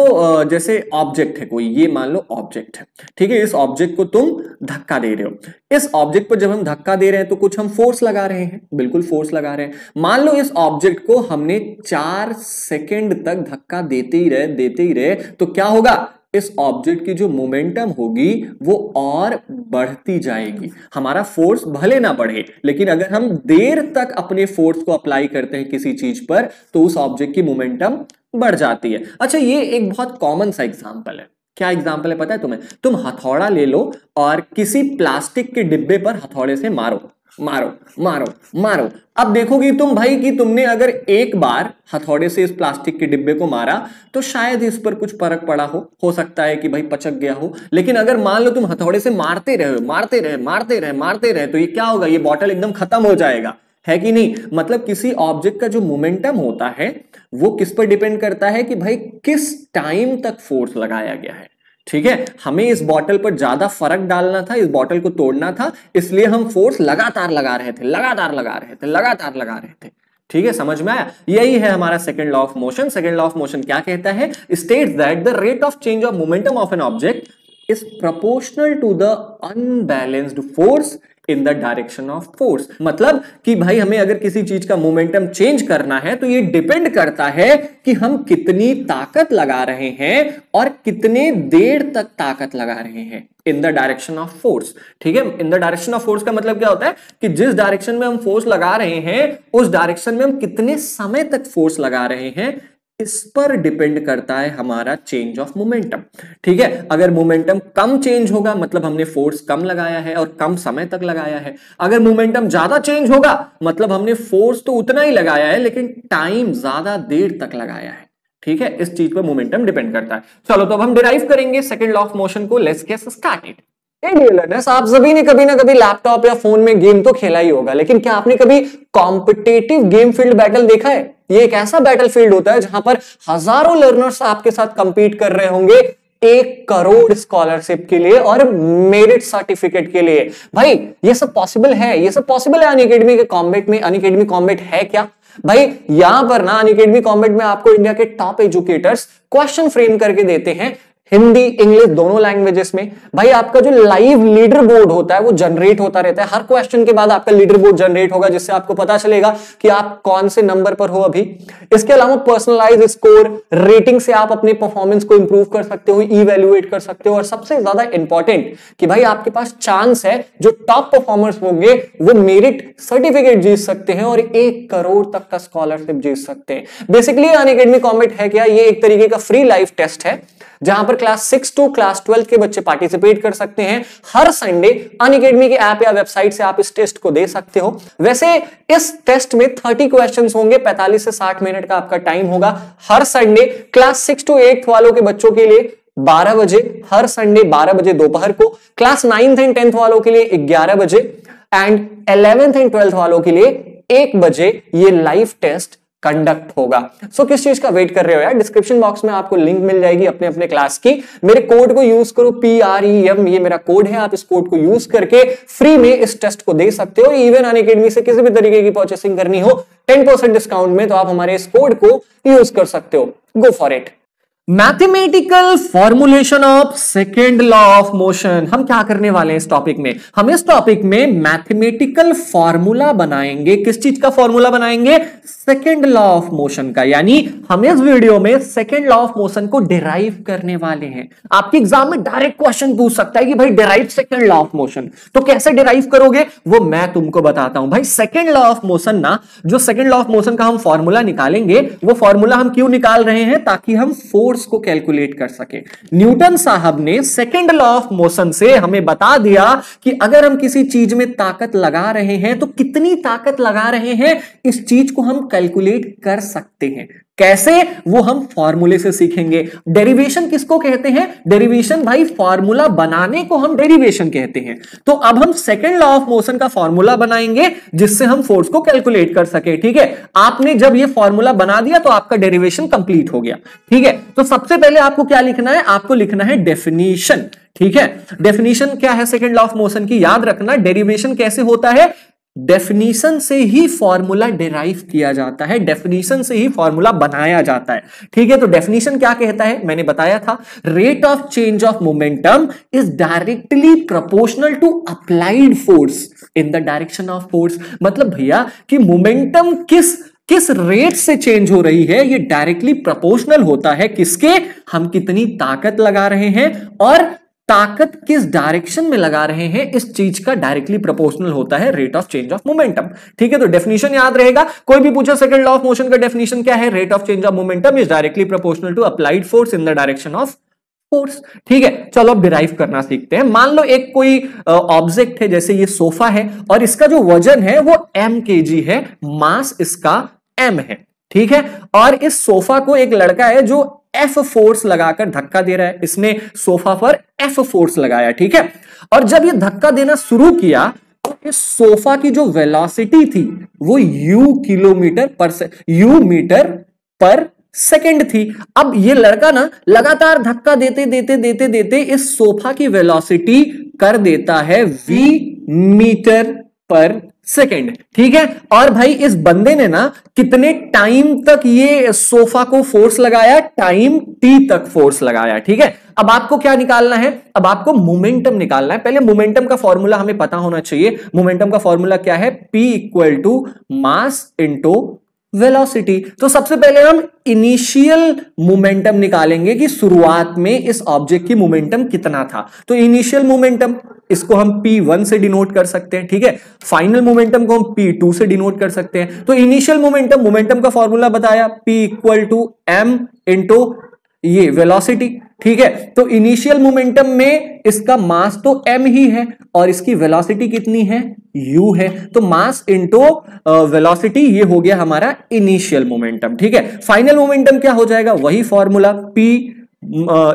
जैसे ऑब्जेक्ट है कोई ये मान लो ऑब्जेक्ट है ठीक है इस ऑब्जेक्ट को तुम धक्का दे रहे हो इस ऑब्जेक्ट पर जब हम धक्का दे रहे हैं तो कुछ हम फोर्स लगा रहे हैं बिल्कुल फोर्स लगा रहे हैं मान लो इस ऑब्जेक्ट को हमने चार सेकेंड तक धक्का देते ही रहे देते ही रहे तो क्या होगा इस ऑब्जेक्ट की जो मोमेंटम होगी वो और बढ़ती जाएगी हमारा फोर्स भले ना बढ़े लेकिन अगर हम देर तक अपने फोर्स को अप्लाई करते हैं किसी चीज पर तो उस ऑब्जेक्ट की मोमेंटम बढ़ जाती है अच्छा ये एक बहुत कॉमन सा एग्जाम्पल है क्या एग्जाम्पल है पता है तुम्हें तुम हथौड़ा ले लो और किसी प्लास्टिक के डिब्बे पर हथौड़े से मारो मारो मारो मारो अब देखोगे तुम भाई कि तुमने अगर एक बार हथौड़े से इस प्लास्टिक के डिब्बे को मारा तो शायद इस पर कुछ फर्क पड़ा हो हो सकता है कि भाई पचक गया हो लेकिन अगर मान लो तुम हथौड़े से मारते रहे मारते रहे मारते रहे मारते रहे तो ये क्या होगा ये बॉटल एकदम खत्म हो जाएगा है कि नहीं मतलब किसी ऑब्जेक्ट का जो मोमेंटम होता है वो किस पर डिपेंड करता है कि भाई किस टाइम तक फोर्स लगाया गया है ठीक है हमें इस बॉटल पर ज्यादा फर्क डालना था इस बॉटल को तोड़ना था इसलिए हम फोर्स लगातार लगा रहे थे लगातार लगा रहे थे लगातार लगा रहे थे ठीक है समझ में आया यही है हमारा second law of motion second law of motion क्या कहता है state that the rate of change of momentum of an object is proportional to the unbalanced force in the direction of force मतलब कि भाई हमें अगर किसी चीज का मोमेंटम चेंज करना है तो ये डिपेंड करता है कि हम कितनी ताकत लगा रहे हैं और कितने देर तक ताकत लगा रहे हैं in the direction of force ठीक है in the direction of force का मतलब क्या होता है कि जिस डायरेक्शन में हम फोर्स लगा रहे हैं उस डायरेक्शन में हम कितने समय तक फोर्स लगा रहे हैं इस पर डिपेंड करता है हमारा चेंज ऑफ मोमेंटम ठीक है अगर मोमेंटम कम चेंज होगा मतलब हमने फोर्स कम लगाया है और कम समय तक लगाया है अगर मोमेंटम ज्यादा चेंज होगा मतलब हमने फोर्स तो उतना ही लगाया है लेकिन टाइम ज्यादा देर तक लगाया है ठीक है इस चीज पर मोमेंटम डिपेंड करता है चलो तो अब हम डिराइव करेंगे सेकेंड लॉ ऑफ मोशन को लेस गेट स्टार्टेड लर्नर्स आप सभी ने कभी ना कभी लैपटॉप या फोन में गेम तो खेला ही होगा लेकिन क्या आपने कभी कॉम्पिटेटिव गेम फील्ड बैटल देखा है ये एक ऐसा बैटल फील्ड होता है जहां पर हजारों लर्नर्स आपके साथ कंपीट कर रहे होंगे एक करोड़ स्कॉलरशिप के लिए और मेरिट सर्टिफिकेट के लिए भाई ये सब पॉसिबल है ये सब पॉसिबल है अनकेडमी के कॉम्बेट में अनकेडमी कॉम्बेट है क्या भाई यहां पर ना अनकेडमी कॉम्बेट में आपको इंडिया के टॉप एजुकेटर्स क्वेश्चन फ्रेम करके देते हैं हिंदी इंग्लिश दोनों लैंग्वेजेस में भाई आपका जो लाइव लीडर बोर्ड होता है वो जनरेट होता रहता है हर क्वेश्चन के बाद आपका लीडर बोर्ड जनरेट होगा जिससे आपको पता चलेगा कि आप कौन से नंबर पर हो अभी इसके अलावा पर्सनलाइज स्कोर रेटिंग से आप अपने परफॉर्मेंस को इंप्रूव कर सकते हो इवेल्युएट कर सकते हो और सबसे ज्यादा इंपॉर्टेंट कि भाई आपके पास चांस है जो टॉप परफॉर्मर्स होंगे वो मेरिट सर्टिफिकेट जीत सकते हैं और एक करोड़ तक का स्कॉलरशिप जीत सकते हैं बेसिकली अन कॉमेंट कॉमेट है क्या ये एक तरीके का फ्री लाइफ टेस्ट है जहां पर class six to class twelve के बच्चे पार्टिसिपेट कर सकते हैं हर संडे अन अकेडमी के ऐप या वेबसाइट से आप इस टेस्ट को दे सकते हो वैसे इस टेस्ट में थर्टी क्वेश्चन होंगे पैंतालीस से साठ मिनट का आपका टाइम होगा हर Sunday class six to eight वालों के बच्चों के लिए 12 बजे हर संडे 12 बजे दोपहर को क्लास नाइन्थ एंड टेंथ वालों के लिए 11 बजे एंड 11th एंड ट्वेल्थ वालों के लिए एक बजे ये लाइव टेस्ट कंडक्ट होगा सो so, किस चीज का वेट कर रहे हो यार डिस्क्रिप्शन बॉक्स में आपको लिंक मिल जाएगी अपने अपने क्लास की मेरे कोड को यूज करो पी आर ई एम ये मेरा कोड है आप इस कोड को यूज करके फ्री में इस टेस्ट को दे सकते हो इवन अन अकेडमी से किसी भी तरीके की परचेसिंग करनी हो टेन परसेंट डिस्काउंट में तो आप हमारे इस कोड को यूज कर सकते हो go for it mathematical formulation of second law of motion हम क्या करने वाले हैं इस टॉपिक में हम इस टॉपिक में मैथमेटिकल फॉर्मूला बनाएंगे किस चीज का फॉर्मूला बनाएंगे सेकेंड लॉ ऑफ मोशन का यानी हम इस वीडियो में सेकेंड लॉ ऑफ मोशन को डिराइव करने वाले हैं आपके एग्जाम में डायरेक्ट क्वेश्चन पूछ सकता है कि भाई derive second law of motion तो कैसे डिराइव करोगे वो मैं तुमको बताता हूं भाई सेकेंड लॉ ऑफ मोशन ना जो सेकेंड लॉ ऑफ मोशन का हम फॉर्मूला निकालेंगे वो फॉर्मूला हम क्यों निकाल रहे हैं ताकि हम फोर्स फोर्स को कैलकुलेट कर सके न्यूटन साहब ने सेकेंड लॉ ऑफ मोशन से हमें बता दिया कि अगर हम किसी चीज में ताकत लगा रहे हैं तो कितनी ताकत लगा रहे हैं इस चीज को हम कैलकुलेट कर सकते हैं कैसे वो हम फॉर्मूले से सीखेंगे डेरिवेशन किसको कहते हैं डेरिवेशन भाई फॉर्मूला बनाने को हम डेरिवेशन कहते हैं तो अब हम सेकेंड लॉ ऑफ मोशन का फॉर्मूला बनाएंगे जिससे हम फोर्स को कैलकुलेट कर सके ठीक है आपने जब ये फॉर्मूला बना दिया तो आपका डेरिवेशन कंप्लीट हो गया ठीक है तो सबसे पहले आपको क्या लिखना है आपको लिखना है डेफिनेशन ठीक है डेफिनेशन क्या है सेकेंड लॉ ऑफ मोशन की याद रखना डेरिवेशन कैसे होता है डेफिनेशन से ही फॉर्मूला डिराइव किया जाता है डेफिनेशन से ही फॉर्मूला बनाया जाता है ठीक है तो डेफिनेशन क्या कहता है मैंने बताया था rate of change of momentum is directly proportional to applied force in the direction of force मतलब भैया कि मोमेंटम किस किस रेट से चेंज हो रही है ये डायरेक्टली प्रोपोर्शनल होता है किसके हम कितनी ताकत लगा रहे हैं और ताकत किस डायरेक्शन में लगा रहे हैं इस चीज का डायरेक्टली प्रोपोर्शनल होता है rate of change of momentum ठीक है तो डेफिनेशन याद रहेगा कोई भी पूछा सेकंड लॉ ऑफ मोशन का डेफिनेशन क्या है rate of change of momentum is directly proportional to applied force in the direction of force ठीक है चलो अब डिराइव करना सीखते हैं मान लो एक कोई ऑब्जेक्ट है जैसे ये सोफा है और इसका जो वजन है वो एम है मास इसका एम है ठीक है और इस सोफा को एक लड़का है जो एफ फोर्स लगाकर धक्का दे रहा है इसने सोफा पर एफ फोर्स लगाया ठीक है और जब ये धक्का देना शुरू किया तो इस सोफा की जो वेलोसिटी थी वो u kilometre per u metre per second थी अब ये लड़का ना लगातार धक्का देते देते देते देते इस सोफा की वेलोसिटी कर देता है वी मीटर पर सेकेंड ठीक है और भाई इस बंदे ने ना कितने टाइम तक ये सोफा को फोर्स लगाया टाइम टी तक फोर्स लगाया ठीक है अब आपको क्या निकालना है अब आपको मोमेंटम निकालना है पहले मोमेंटम का फॉर्मूला हमें पता होना चाहिए मोमेंटम का फॉर्मूला क्या है p equal to mass into velocity तो सबसे पहले हम इनिशियल मोमेंटम निकालेंगे कि शुरुआत में इस ऑब्जेक्ट की मोमेंटम कितना था तो इनिशियल मोमेंटम इसको हम P1 से डिनोट कर सकते हैं ठीक है फाइनल मोमेंटम को हम P2 से डिनोट कर सकते हैं तो इनिशियल मोमेंटम मोमेंटम का फॉर्मूला बताया P equal to m into ये वेलोसिटी ठीक है तो इनिशियल मोमेंटम में इसका मास तो m ही है और इसकी वेलोसिटी कितनी है u है तो मास इंटो वेलोसिटी ये हो गया हमारा इनिशियल मोमेंटम ठीक है फाइनल मोमेंटम क्या हो जाएगा वही formula p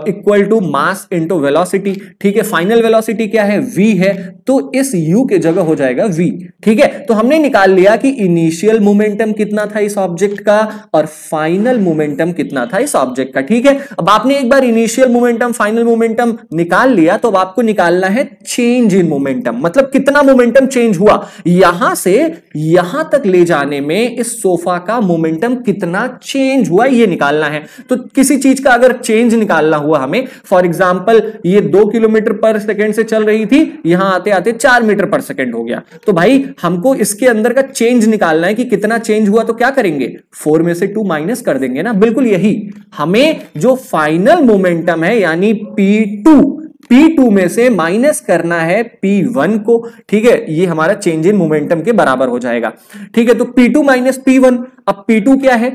equal to mass into velocity ठीक है फाइनल वेलोसिटी क्या है v है तो इस u के जगह हो जाएगा v ठीक है तो हमने निकाल लिया कि इनिशियल मोमेंटम कितना था इस ऑब्जेक्ट का और फाइनल मोमेंटम कितना था इस ऑब्जेक्ट का ठीक है अब आपने एक बार इनिशियल मोमेंटम फाइनल मोमेंटम निकाल लिया तो अब आपको निकालना है चेंज इन मोमेंटम मतलब कितना मोमेंटम चेंज हुआ यहां से यहां तक ले जाने में इस सोफा का मोमेंटम कितना चेंज हुआ यह निकालना है तो किसी चीज का अगर चेंज रेंज निकालना हुआ हमें फॉर एग्जाम्पल ये दो किलोमीटर पर सेकेंड से चल रही थी यहां आते आते चार मीटर पर सेकेंड हो गया तो भाई हमको इसके अंदर का चेंज निकालना है कि कितना चेंज हुआ तो क्या करेंगे फोर में से टू माइनस कर देंगे ना बिल्कुल यही हमें जो फाइनल मोमेंटम है यानी पी P2 में से माइनस करना है P1 को ठीक है ये हमारा चेंज इन मोमेंटम के बराबर हो जाएगा ठीक है तो P2 माइनस P1 अब P2 क्या है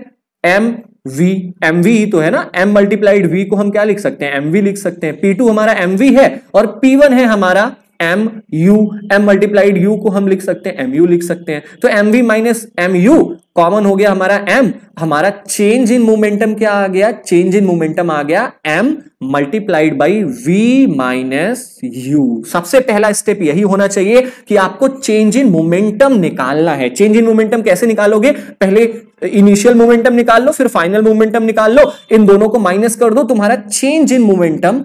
m v एम वी तो है ना m मल्टीप्लाइड v को हम क्या लिख सकते हैं एम वी लिख सकते हैं टू हमारा एम वी है और वन है हमारा m u m multiplied u को हम लिख सकते हैं एम यू लिख सकते हैं तो m v minus m u common हो गया हमारा एम हमारा चेंज इन मोमेंटम क्या आ गया चेंज इन मोमेंटम आ गया m multiplied by v minus u सबसे पहला स्टेप यही होना चाहिए कि आपको चेंज इन मोमेंटम निकालना है चेंज इन मोमेंटम कैसे निकालोगे पहले इनिशियल मोमेंटम निकाल लो फिर फाइनल मोमेंटम निकाल लो इन दोनों को माइनस कर दो तुम्हारा चेंज इन मोमेंटम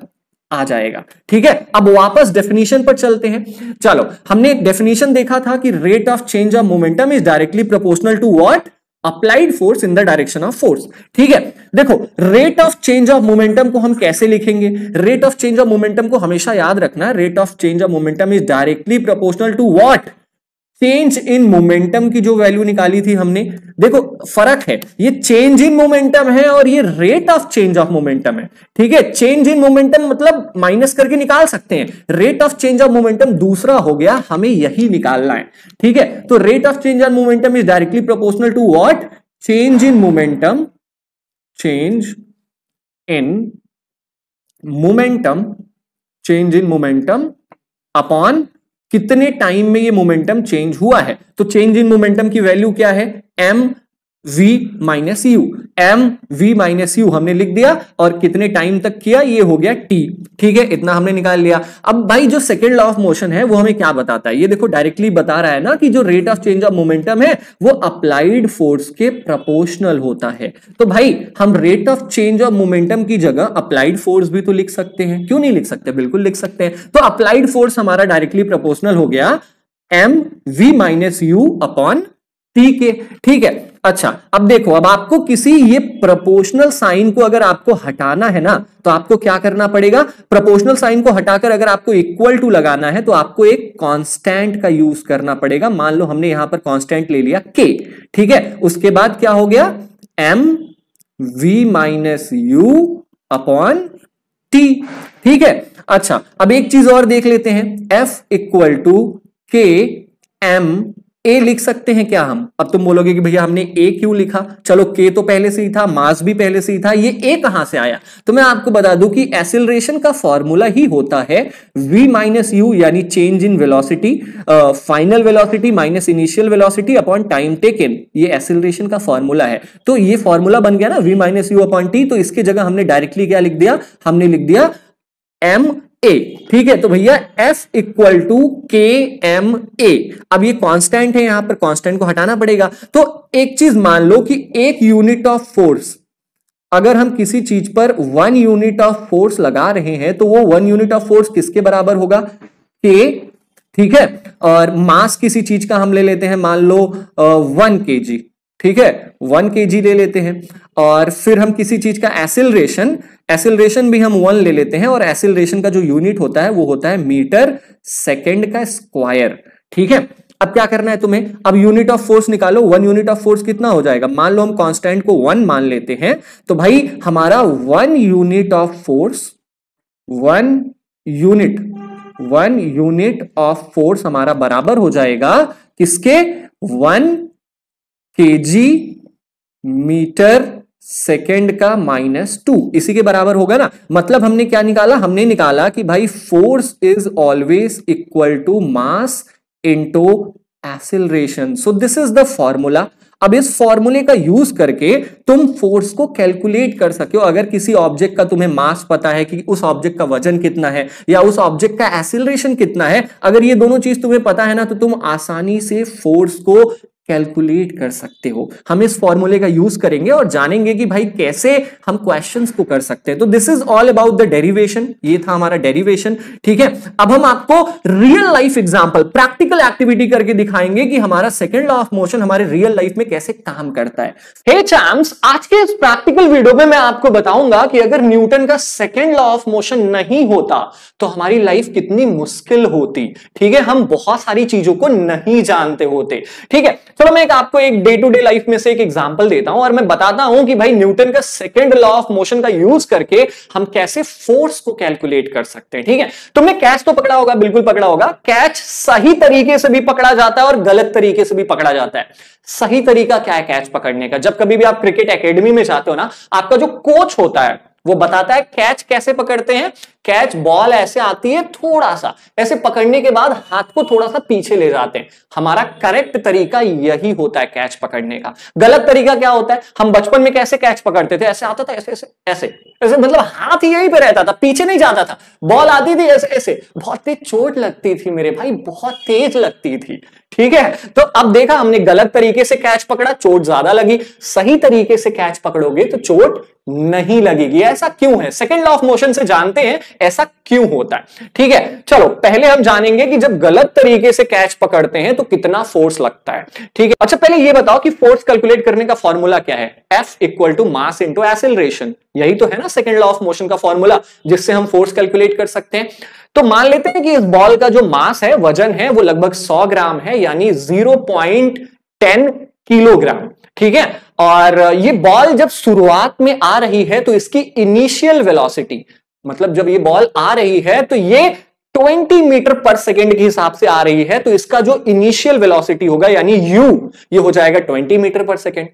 आ जाएगा ठीक है अब वापस डेफिनेशन पर चलते हैं चलो हमने डेफिनेशन देखा था कि rate of change of momentum is directly proportional to what applied force in the direction of force ठीक है देखो rate of change of momentum को हम कैसे लिखेंगे rate of change of momentum को हमेशा याद रखना rate of change of momentum is directly proportional to what change in momentum की जो वैल्यू निकाली थी हमने देखो फर्क है ये चेंज इन मोमेंटम है और ये rate of change of momentum है ठीक है चेंज इन मोमेंटम मतलब माइनस करके निकाल सकते हैं rate of change of momentum दूसरा हो गया हमें यही निकालना है ठीक है तो rate of change of momentum is directly proportional to what change in momentum change in momentum change in momentum upon कितने टाइम में ये मोमेंटम चेंज हुआ है तो चेंज इन मोमेंटम की वैल्यू क्या है m v minus u m v minus u हमने लिख दिया और कितने टाइम तक किया ये हो गया टी ठीक है इतना हमने निकाल लिया अब भाई जो सेकेंड लॉ ऑफ मोशन है वो हमें क्या बताता है ये देखो डायरेक्टली बता रहा है ना कि जो rate of change of momentum है वो अप्लाइड फोर्स के प्रपोर्शनल होता है तो भाई हम rate of change of momentum की जगह अप्लाइड फोर्स भी तो लिख सकते हैं क्यों नहीं लिख सकते बिल्कुल लिख सकते हैं तो अप्लाइड फोर्स हमारा डायरेक्टली प्रपोर्शनल हो गया m v minus u upon t के ठीक है अच्छा अब देखो अब आपको किसी ये प्रपोर्शनल साइन को अगर आपको हटाना है ना तो आपको क्या करना पड़ेगा प्रपोर्शनल साइन को हटाकर अगर आपको इक्वल टू लगाना है तो आपको एक कांस्टेंट का यूज करना पड़ेगा मान लो हमने यहां पर कांस्टेंट ले लिया के ठीक है उसके बाद क्या हो गया m v minus u upon t ठीक है अच्छा अब एक चीज और देख लेते हैं F equal to k m a लिख सकते हैं क्या हम अब तुम बोलोगे कि भैया हमने ए क्यों लिखा चलो के तो पहले से ही था मास भी पहले से ही था ये ए कहां से आया तो मैं आपको बता दूं कि एसिलेशन का फॉर्मूला ही होता है वी माइनस यू यानी change in velocity final velocity minus initial velocity upon time taken ये एसिलेशन का फॉर्मूला है तो ये फॉर्मूला बन गया ना v minus u upon t तो इसके जगह हमने डायरेक्टली क्या लिख दिया हमने लिख दिया एम ए ठीक है तो भैया F equal to k m a अब ये कांस्टेंट है यहां पर कांस्टेंट को हटाना पड़ेगा तो एक चीज मान लो कि एक यूनिट ऑफ फोर्स अगर हम किसी चीज पर वन यूनिट ऑफ फोर्स लगा रहे हैं तो वो वन यूनिट ऑफ फोर्स किसके बराबर होगा के ठीक है और मास किसी चीज का हम ले लेते हैं मान लो वन के जी ठीक है वन के ले लेते हैं और फिर हम किसी चीज का एसिलेशन एसिलेशन भी हम वन ले लेते हैं और एसिलेशन का जो यूनिट होता है वो होता है मीटर सेकेंड का स्क्वायर ठीक है अब क्या करना है तुम्हें अब यूनिट ऑफ फोर्स निकालो वन यूनिट ऑफ फोर्स कितना हो जाएगा मान लो हम कांस्टेंट को वन मान लेते हैं तो भाई हमारा one unit of force one unit one unit of force हमारा बराबर हो जाएगा किसके वन केजी मीटर सेकेंड का माइनस टू इसी के बराबर होगा ना मतलब हमने क्या निकाला हमने निकाला कि भाई force is always equal to mass into acceleration so this is the formula अब इस फॉर्मूले का यूज करके तुम फोर्स को कैलकुलेट कर सके हो अगर किसी ऑब्जेक्ट का तुम्हें मास पता है कि उस ऑब्जेक्ट का वजन कितना है या उस ऑब्जेक्ट का एसिलरेशन कितना है अगर ये दोनों चीज तुम्हें पता है ना तो तुम आसानी से फोर्स को कैलकुलेट कर सकते हो हम इस फॉर्मूले का यूज करेंगे और जानेंगे कि भाई कैसे हम क्वेश्चंस को कर सकते हैं तो this is all about the derivation ये था हमारा डेरिवेशन ठीक है अब हम आपको real life example practical activity करके दिखाएंगे कि हमारा सेकेंड लॉ ऑफ मोशन हमारे रियल लाइफ में कैसे काम करता है hey champs, आज के इस प्रैक्टिकल वीडियो में मैं आपको बताऊंगा कि अगर न्यूटन का सेकेंड लॉ ऑफ मोशन नहीं होता तो हमारी लाइफ कितनी मुश्किल होती ठीक है हम बहुत सारी चीजों को नहीं जानते होते ठीक है चलो मैं एक आपको एक डे टू डे लाइफ में से एक एग्जाम्पल देता हूं और मैं बताता हूं कि भाई न्यूटन का सेकेंड लॉ ऑफ मोशन का यूज करके हम कैसे फोर्स को कैलकुलेट कर सकते हैं ठीक है तुमने तो कैच तो पकड़ा होगा बिल्कुल पकड़ा होगा कैच सही तरीके से भी पकड़ा जाता है और गलत तरीके से भी पकड़ा जाता है सही तरीका क्या है कैच पकड़ने का जब कभी भी आप क्रिकेट एकेडमी में जाते हो ना आपका जो कोच होता है वो बताता है कैच कैसे पकड़ते हैं कैच बॉल ऐसे आती है थोड़ा सा ऐसे पकड़ने के बाद हाथ को थोड़ा सा पीछे ले जाते हैं हमारा करेक्ट तरीका यही होता है कैच पकड़ने का गलत तरीका क्या होता है हम बचपन में कैसे कैच पकड़ते थे ऐसे आता था ऐसे ऐसे ऐसे ऐसे मतलब हाथ यही पे रहता था पीछे नहीं जाता था बॉल आती थी ऐसे ऐसे बहुत तेज चोट लगती थी मेरे भाई बहुत तेज लगती थी ठीक है तो अब देखा हमने गलत तरीके से कैच पकड़ा चोट ज्यादा लगी सही तरीके से कैच पकड़ोगे तो चोट नहीं लगेगी ऐसा क्यों है सेकेंड लॉ ऑफ मोशन से जानते हैं ऐसा क्यों होता है ठीक है चलो पहले हम जानेंगे कि जब गलत तरीके से कैच पकड़ते हैं तो कितना फोर्स लगता है ठीक है अच्छा पहले ये बताओ कि फोर्स कैलकुलेट करने का फॉर्मूला क्या है F equal to mass into acceleration यही तो है ना सेकेंड लॉ ऑफ मोशन का फॉर्मूला जिससे हम फोर्स कैलकुलेट कर सकते हैं तो मान लेते हैं कि इस बॉल का जो मास है वजन है वो लगभग 100 ग्राम है यानी 0.10 किलोग्राम ठीक है और ये बॉल जब शुरुआत में आ रही है तो इसकी इनिशियल वेलोसिटी मतलब जब ये बॉल आ रही है तो ये 20 मीटर पर सेकेंड के हिसाब से आ रही है तो इसका जो इनिशियल वेलोसिटी होगा यानी u ये हो जाएगा 20 metre per second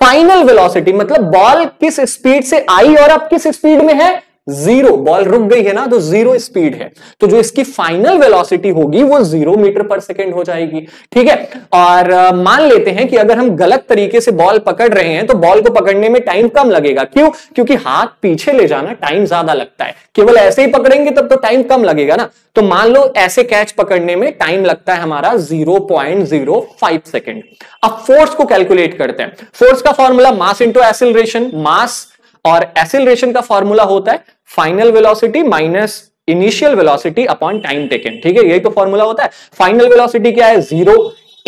final velocity मतलब बॉल किस स्पीड से आई और अब किस स्पीड में है जीरो बॉल रुक गई है ना तो जीरो स्पीड है तो जो इसकी फाइनल वेलोसिटी होगी वो जीरो मीटर पर सेकेंड हो जाएगी ठीक है और मान लेते हैं कि अगर हम गलत तरीके से बॉल पकड़ रहे हैं तो बॉल को पकड़ने में टाइम कम लगेगा क्यों क्योंकि हाथ पीछे ले जाना टाइम ज्यादा लगता है केवल ऐसे ही पकड़ेंगे तब तो टाइम कम लगेगा ना तो मान लो ऐसे कैच पकड़ने में टाइम लगता है हमारा zero point zero five second अब फोर्स को कैलकुलेट करते हैं फोर्स का formula mass into acceleration mass और एसिलेशन का फॉर्मूला होता है final velocity minus initial velocity upon time taken ठीक है यही तो फॉर्मूला होता है फाइनल वेलोसिटी क्या है जीरो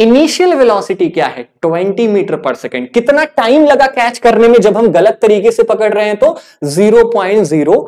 इनिशियल वेलोसिटी क्या है 20 मीटर पर सेकेंड कितना टाइम लगा कैच करने में जब हम गलत तरीके से पकड़ रहे हैं तो 0.0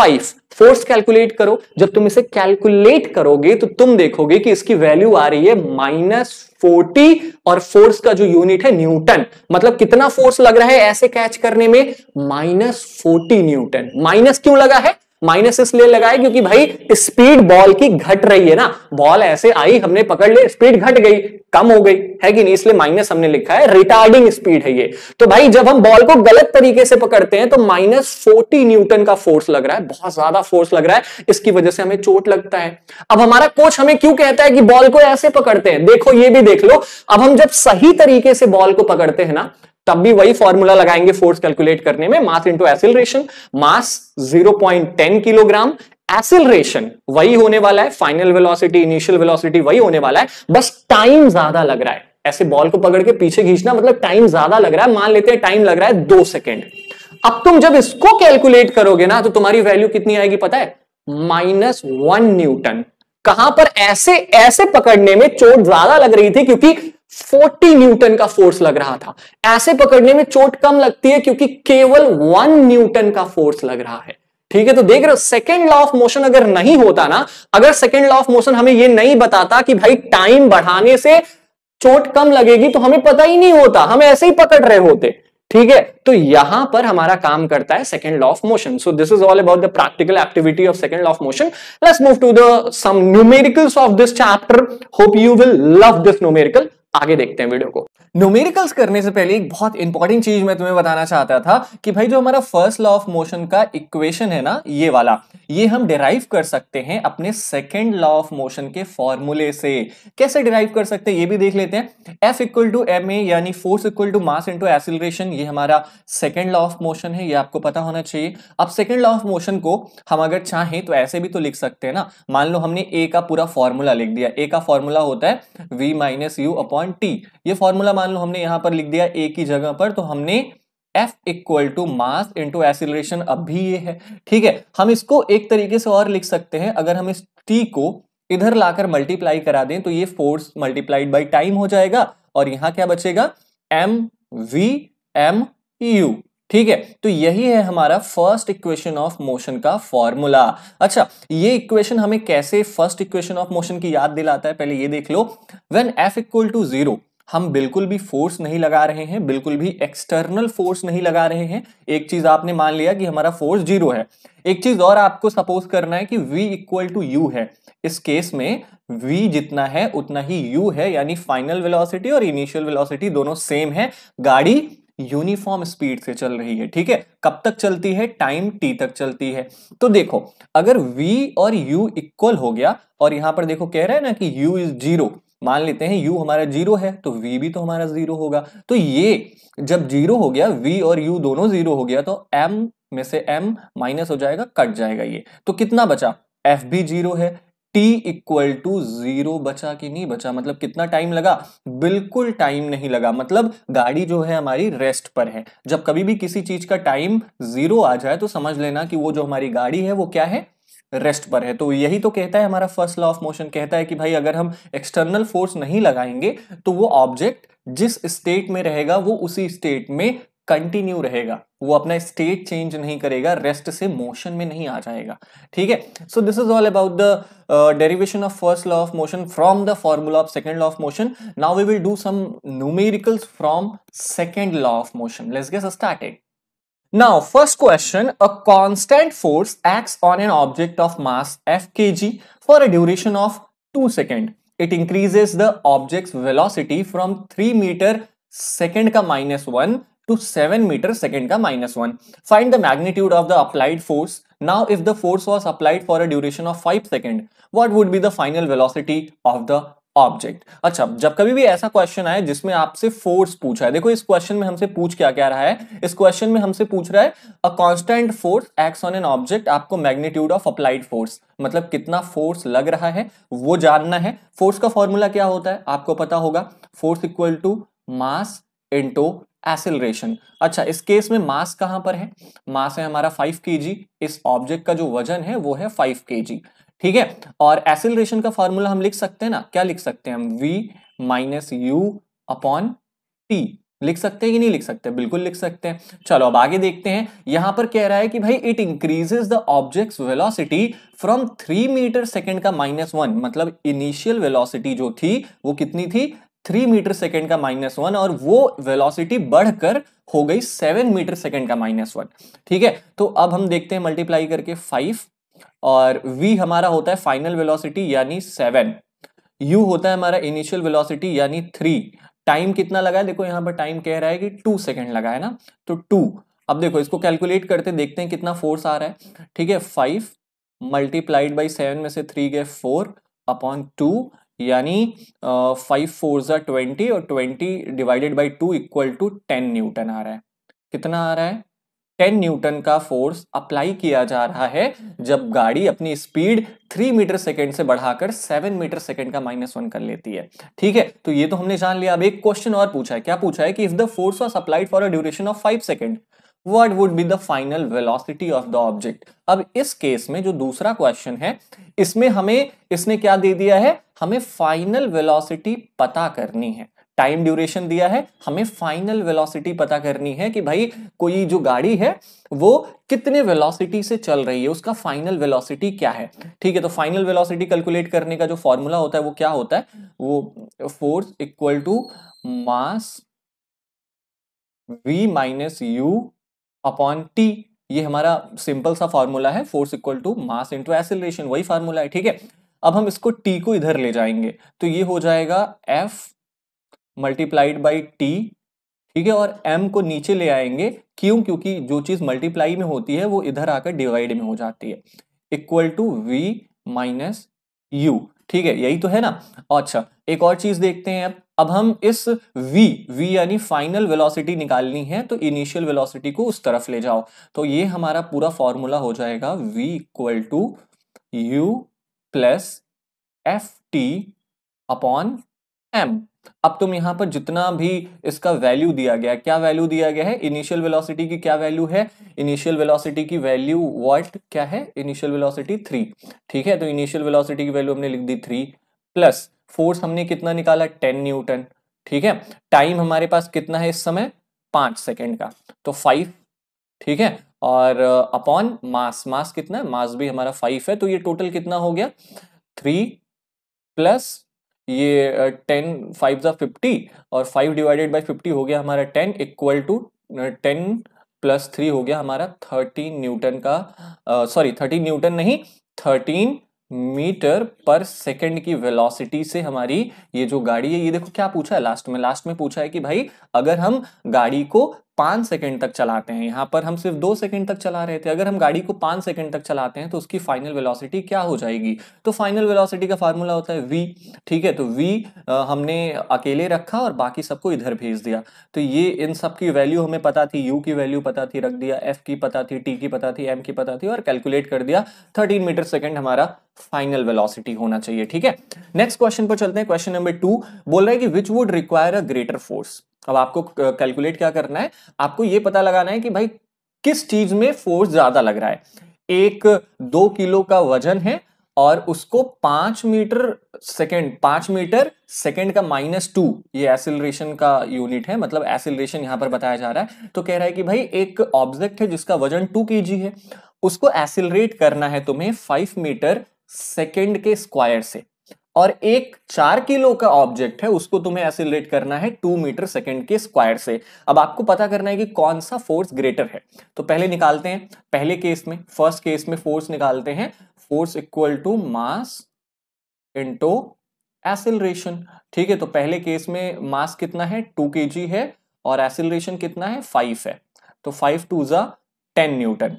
फाइव फोर्स कैलकुलेट करो जब तुम इसे कैलकुलेट करोगे तो तुम देखोगे कि इसकी वैल्यू आ रही है माइनस फोर्टी और फोर्स का जो यूनिट है न्यूटन मतलब कितना फोर्स लग रहा है ऐसे कैच करने में माइनस फोर्टी न्यूटन माइनस क्यों लगा है माइनस इसलिए लगाए क्योंकि भाई स्पीड बॉल की घट रही है ना बॉल ऐसे आई हमने पकड़ ली स्पीड घट गई कम हो गई है कि नहीं इसलिए माइनस हमने लिखा है रिटार्डिंग स्पीड है ये तो भाई जब हम बॉल को गलत तरीके से पकड़ते हैं तो माइनस फोर्टी न्यूटन का फोर्स लग रहा है बहुत ज्यादा फोर्स लग रहा है इसकी वजह से हमें चोट लगता है अब हमारा कोच हमें क्यों कहता है कि बॉल को ऐसे पकड़ते हैं देखो ये भी देख लो अब हम जब सही तरीके से बॉल को पकड़ते हैं ना तब भी वही फॉर्मूला लगाएंगे फोर्स कैलकुलेट करने में mass into acceleration mass 0.10 kilogram acceleration वही होने वाला है फाइनल वेलोसिटी इनिशियल वेलोसिटी वही होने वाला है बस टाइम ज्यादा लग रहा है ऐसे बॉल को पकड़ के पीछे खींचना मतलब टाइम ज्यादा लग रहा है मान लेते हैं टाइम लग रहा है दो सेकेंड अब तुम जब इसको कैलकुलेट करोगे ना तो तुम्हारी वैल्यू कितनी आएगी पता है माइनस वन न्यूटन कहां पर ऐसे ऐसे पकड़ने में चोट ज्यादा लग रही थी क्योंकि 40 न्यूटन का फोर्स लग रहा था ऐसे पकड़ने में चोट कम लगती है क्योंकि केवल वन न्यूटन का फोर्स लग रहा है ठीक है तो देख रहे हो सेकेंड लॉ ऑफ मोशन अगर नहीं होता ना अगर सेकेंड लॉ ऑफ मोशन हमें यह नहीं बताता कि भाई टाइम बढ़ाने से चोट कम लगेगी तो हमें पता ही नहीं होता हम ऐसे ही पकड़ रहे होते ठीक है तो यहां पर हमारा काम करता है second law of motion so this is all about the practical activity of second law of motion let's move to the some numericals of this chapter hope you will love this numerical आगे देखते हैं video को numericals करने से पहले एक बहुत important चीज मैं तुम्हें बताना चाहता था कि भाई जो हमारा फर्स्ट लॉ ऑफ मोशन का इक्वेशन है ना ये वाला ये हम डिराइव कर सकते हैं अपने सेकेंड लॉ ऑफ मोशन के फॉर्मूले से कैसे डिराइव कर सकते हैं ये भी देख लेते हैं F equal to m a यानी force equal to mass into acceleration ये हमारा सेकेंड लॉ ऑफ मोशन है ये आपको पता होना चाहिए अब सेकेंड लॉ ऑफ मोशन को हम अगर चाहें तो ऐसे भी तो लिख सकते हैं ना मान लो हमने ए का पूरा फॉर्मूला लिख दिया ए का फॉर्मूला होता है v minus u upon upon t ये फॉर्मूला मान लो हमने यहां पर लिख दिया ए की जगह पर तो हमने F equal to mass into acceleration अब भी ये है ठीक है हम इसको एक तरीके से और लिख सकते हैं अगर हम इस T को इधर लाकर मल्टीप्लाई करा दें तो ये फोर्स मल्टीप्लाइड बाई टाइम हो जाएगा और यहां क्या बचेगा एम वी एम यू ठीक है तो यही है हमारा फर्स्ट इक्वेशन ऑफ मोशन का फॉर्मूला अच्छा ये इक्वेशन हमें कैसे फर्स्ट इक्वेशन ऑफ मोशन की याद दिलाता है पहले ये देख लो when F equal to zero हम बिल्कुल भी फोर्स नहीं लगा रहे हैं बिल्कुल भी एक्सटर्नल फोर्स नहीं लगा रहे हैं एक चीज आपने मान लिया कि हमारा फोर्स जीरो है एक चीज और आपको सपोज करना है कि v इक्वल टू यू है इस केस में v जितना है उतना ही u है यानी फाइनल वेलोसिटी और इनिशियल वेलोसिटी दोनों सेम है गाड़ी यूनिफॉर्म स्पीड से चल रही है ठीक है कब तक चलती है टाइम टी तक चलती है तो देखो अगर वी और यू इक्वल हो गया और यहां पर देखो कह रहा है ना कि यू इज जीरो मान लेते हैं u हमारा जीरो है तो v भी तो हमारा जीरो होगा तो ये जब जीरो हो गया v और u दोनों जीरो हो गया तो m में से m माइनस हो जाएगा कट जाएगा ये तो कितना बचा एफ भी जीरो है टी इक्वल टू जीरो बचा कि नहीं बचा मतलब कितना टाइम लगा बिल्कुल टाइम नहीं लगा मतलब गाड़ी जो है हमारी रेस्ट पर है जब कभी भी किसी चीज का टाइम जीरो आ जाए तो समझ लेना कि वो जो हमारी गाड़ी है वो क्या है रेस्ट पर है तो यही तो कहता है हमारा फर्स्ट लॉ ऑफ मोशन कहता है कि भाई अगर हम एक्सटर्नल फोर्स नहीं लगाएंगे तो वो ऑब्जेक्ट जिस स्टेट में रहेगा वो उसी स्टेट में कंटिन्यू रहेगा वो अपना स्टेट चेंज नहीं करेगा रेस्ट से मोशन में नहीं आ जाएगा ठीक है so this is all about the derivation of first law of motion from the formula of second law of motion now we will do some numericals from second law of motion let's get started Now, first question, a constant force acts on an object of mass f kg for a duration of 2 second. It increases the object's velocity from 3 meter second ka minus 1 two seven metre second का minus one find the magnitude of the applied force now if the force was applied for a duration of five second what would be the final velocity of the object अच्छा जब कभी भी ऐसा question आए जिसमें आपसे force पूछा है देखो इस क्वेश्चन में हमसे पूछ क्या क्या रहा है इस क्वेश्चन में हमसे पूछ रहा है a constant force acts on an object आपको मैग्नीट्यूड ऑफ अप्लाइड फोर्स मतलब कितना फोर्स लग रहा है वो जानना है फोर्स का फॉर्मूला क्या होता है आपको पता होगा force equal to mass into acceleration अच्छा इस केस में मास कहां पर है मास है हमारा 5 kg इस ऑब्जेक्ट का जो वजन है वो है 5 kg ठीक है और एसिलेशन का फॉर्मूला हम लिख सकते हैं ना क्या लिख सकते हैं हम v minus u upon t लिख सकते हैं कि नहीं लिख सकते बिल्कुल लिख सकते हैं चलो अब आगे देखते हैं यहां पर कह रहा है कि भाई it increases the object's velocity from three metre second का माइनस वन मतलब इनिशियल वेलोसिटी जो थी वो कितनी थी थ्री मीटर सेकेंड का माइनस वन और वो वेलोसिटी बढ़कर हो गई सेवन मीटर सेकेंड का माइनस वन ठीक है तो अब हम देखते हैं मल्टीप्लाई करके फाइव और v हमारा होता है फाइनल वेलोसिटी यानी सेवन u होता है हमारा इनिशियल वेलोसिटी यानी थ्री टाइम कितना लगा है देखो यहाँ पर टाइम कह रहा है कि टू सेकेंड लगा है ना तो टू अब देखो इसको कैलकुलेट करते देखते हैं कितना फोर्स आ रहा है ठीक है फाइव मल्टीप्लाइड बाई सेवन में से थ्री गए फोर अपॉन टू यानी फाइव फोर ज़ा ट्वेंटी और twenty divided by two equal to ten Newton आ रहा है कितना आ रहा है टेन न्यूटन का फोर्स अप्लाई किया जा रहा है जब गाड़ी अपनी स्पीड थ्री मीटर सेकेंड से बढ़ाकर सेवन मीटर सेकेंड का माइनस वन कर लेती है ठीक है तो ये तो हमने जान लिया अब एक क्वेश्चन और पूछा है क्या पूछा है कि if the force was applied for a duration of five second what would be the final velocity of the object अब इस केस में जो दूसरा क्वेश्चन है इसमें हमें इसने क्या दे दिया है हमें फाइनल वेलोसिटी पता करनी है टाइम ड्यूरेशन दिया है हमें फाइनल वेलोसिटी पता करनी है कि भाई कोई जो गाड़ी है वो कितने वेलोसिटी से चल रही है उसका फाइनल वेलोसिटी क्या है ठीक है तो फाइनल वेलोसिटी कैलकुलेट करने का जो फॉर्मूला होता है वो क्या होता है वो force equal to mass v minus u upon t ये हमारा सिंपल सा फॉर्मूला है force equal to mass into acceleration वही फार्मूला है ठीक है अब हम इसको टी को इधर ले जाएंगे तो ये हो जाएगा एफ मल्टीप्लाइड बाई टी ठीक है और एम को नीचे ले आएंगे क्यों क्योंकि जो चीज मल्टीप्लाई में होती है वो इधर आकर डिवाइड में हो जाती है equal to v minus u ठीक है यही तो है ना अच्छा एक और चीज देखते हैं अब अब हम इस v v यानी फाइनल वेलोसिटी निकालनी है तो इनिशियल वेलोसिटी को उस तरफ ले जाओ तो ये हमारा पूरा फॉर्मूला हो जाएगा v equal to u plus F t upon m अब तुम यहां पर जितना भी इसका वैल्यू दिया गया क्या वैल्यू दिया गया है इनिशियल वेलोसिटी की क्या वैल्यू है इनिशियल वेलोसिटी की वैल्यू व्हाट क्या है इनिशियल वेलोसिटी थ्री ठीक है तो इनिशियल वेलोसिटी की वैल्यू हमने लिख दी थ्री प्लस फोर्स हमने कितना निकाला टेन न्यूटन ठीक है टाइम हमारे पास कितना है इस समय पांच सेकेंड का तो फाइव ठीक है और अपॉन मास मास कितना है मास भी हमारा फाइव है तो ये टोटल कितना हो गया थ्री प्लस ये टेन फाइव ज़ा फिफ्टी और फाइव डिवाइडेड बाई फिफ्टी हो गया हमारा ten equal to ten plus three हो गया हमारा थर्टीन न्यूटन का सॉरी थर्टीन न्यूटन नहीं थर्टीन मीटर पर सेकंड की वेलोसिटी से हमारी ये जो गाड़ी है ये देखो क्या पूछा है लास्ट में लास्ट में पूछा है कि भाई अगर हम गाड़ी को पाँच सेकंड तक चलाते हैं यहाँ पर हम सिर्फ दो सेकंड तक चला रहे थे अगर हम गाड़ी को पाँच सेकंड तक चलाते हैं तो उसकी फाइनल वेलोसिटी क्या हो जाएगी तो फाइनल वेलोसिटी का फार्मूला होता है वी ठीक है तो वी हमने अकेले रखा और बाकी सबको इधर भेज दिया तो ये इन सब की वैल्यू हमें पता थी यू की वैल्यू पता थी रख दिया एफ की पता थी टी की पता थी एम की पता थी और कैलकुलेट कर दिया थर्टीन मीटर सेकेंड हमारा फाइनल वेलोसिटी होना चाहिए ठीक है नेक्स्ट क्वेश्चन पर चलते हैं क्वेश्चन नंबर टू बोल रहे हैं कि which would require a greater force अब आपको कैलकुलेट क्या करना है आपको ये पता लगाना है कि भाई किस चीज में फोर्स ज्यादा लग रहा है एक दो किलो का वजन है और उसको पांच मीटर सेकेंड पांच मीटर सेकेंड का माइनस टू ये एसिलरेशन का यूनिट है मतलब एसिलरेशन यहां पर बताया जा रहा है तो कह रहा है कि भाई एक ऑब्जेक्ट है जिसका वजन टू के है उसको एसिलरेट करना है तुम्हें फाइव मीटर सेकेंड के स्क्वायर से और एक चार किलो का ऑब्जेक्ट है उसको तुम्हें एसिलेट करना है टू मीटर सेकेंड के स्क्वायर से अब आपको पता करना है कि कौन सा फोर्स ग्रेटर है तो पहले निकालते हैं पहले केस में फर्स्ट केस में फोर्स निकालते हैं force equal to mass into acceleration ठीक है तो पहले केस में मास कितना है टू के है और एसिलरेशन कितना है फाइव है तो फाइव टू ज़ा न्यूटन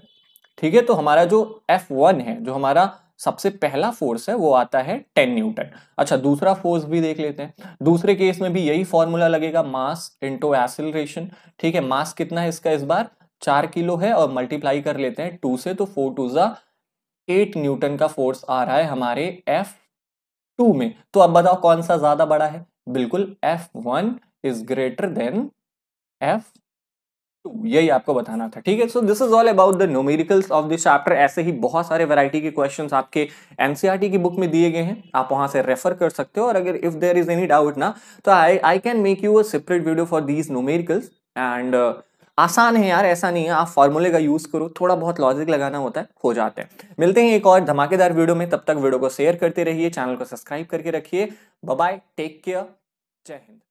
ठीक है तो हमारा जो एफ है जो हमारा सबसे पहला फोर्स है वो आता है टेन न्यूटन अच्छा दूसरा फोर्स भी देख लेते हैं दूसरे केस में भी यही फॉर्मूला लगेगा मास इंटो एसिलेशन ठीक है मास कितना है इसका इस बार चार किलो है और मल्टीप्लाई कर लेते हैं टू से तो फोर टू जा एट न्यूटन का फोर्स आ रहा है हमारे एफ टू में तो अब बताओ कौन सा ज्यादा बड़ा है बिल्कुल F one is greater than F यही आपको बताना था ठीक है so this is all about the numericals of this chapter ऐसे ही बहुत सारे वैरायटी के क्वेश्चंस आपके एनसीईआरटी e की बुक में दिए गए हैं आप वहां से रेफर कर सकते हो और अगर if there is any doubt ना तो I I can make you a separate video for these numericals and आसान है यार ऐसा नहीं है आप फॉर्मूले का यूज करो थोड़ा बहुत लॉजिक लगाना होता है हो जाते हैं मिलते हैं एक और धमाकेदार वीडियो में तब तक वीडियो को शेयर करते रहिए चैनल को सब्सक्राइब करके रखिए बाय टेक केयर जय हिंद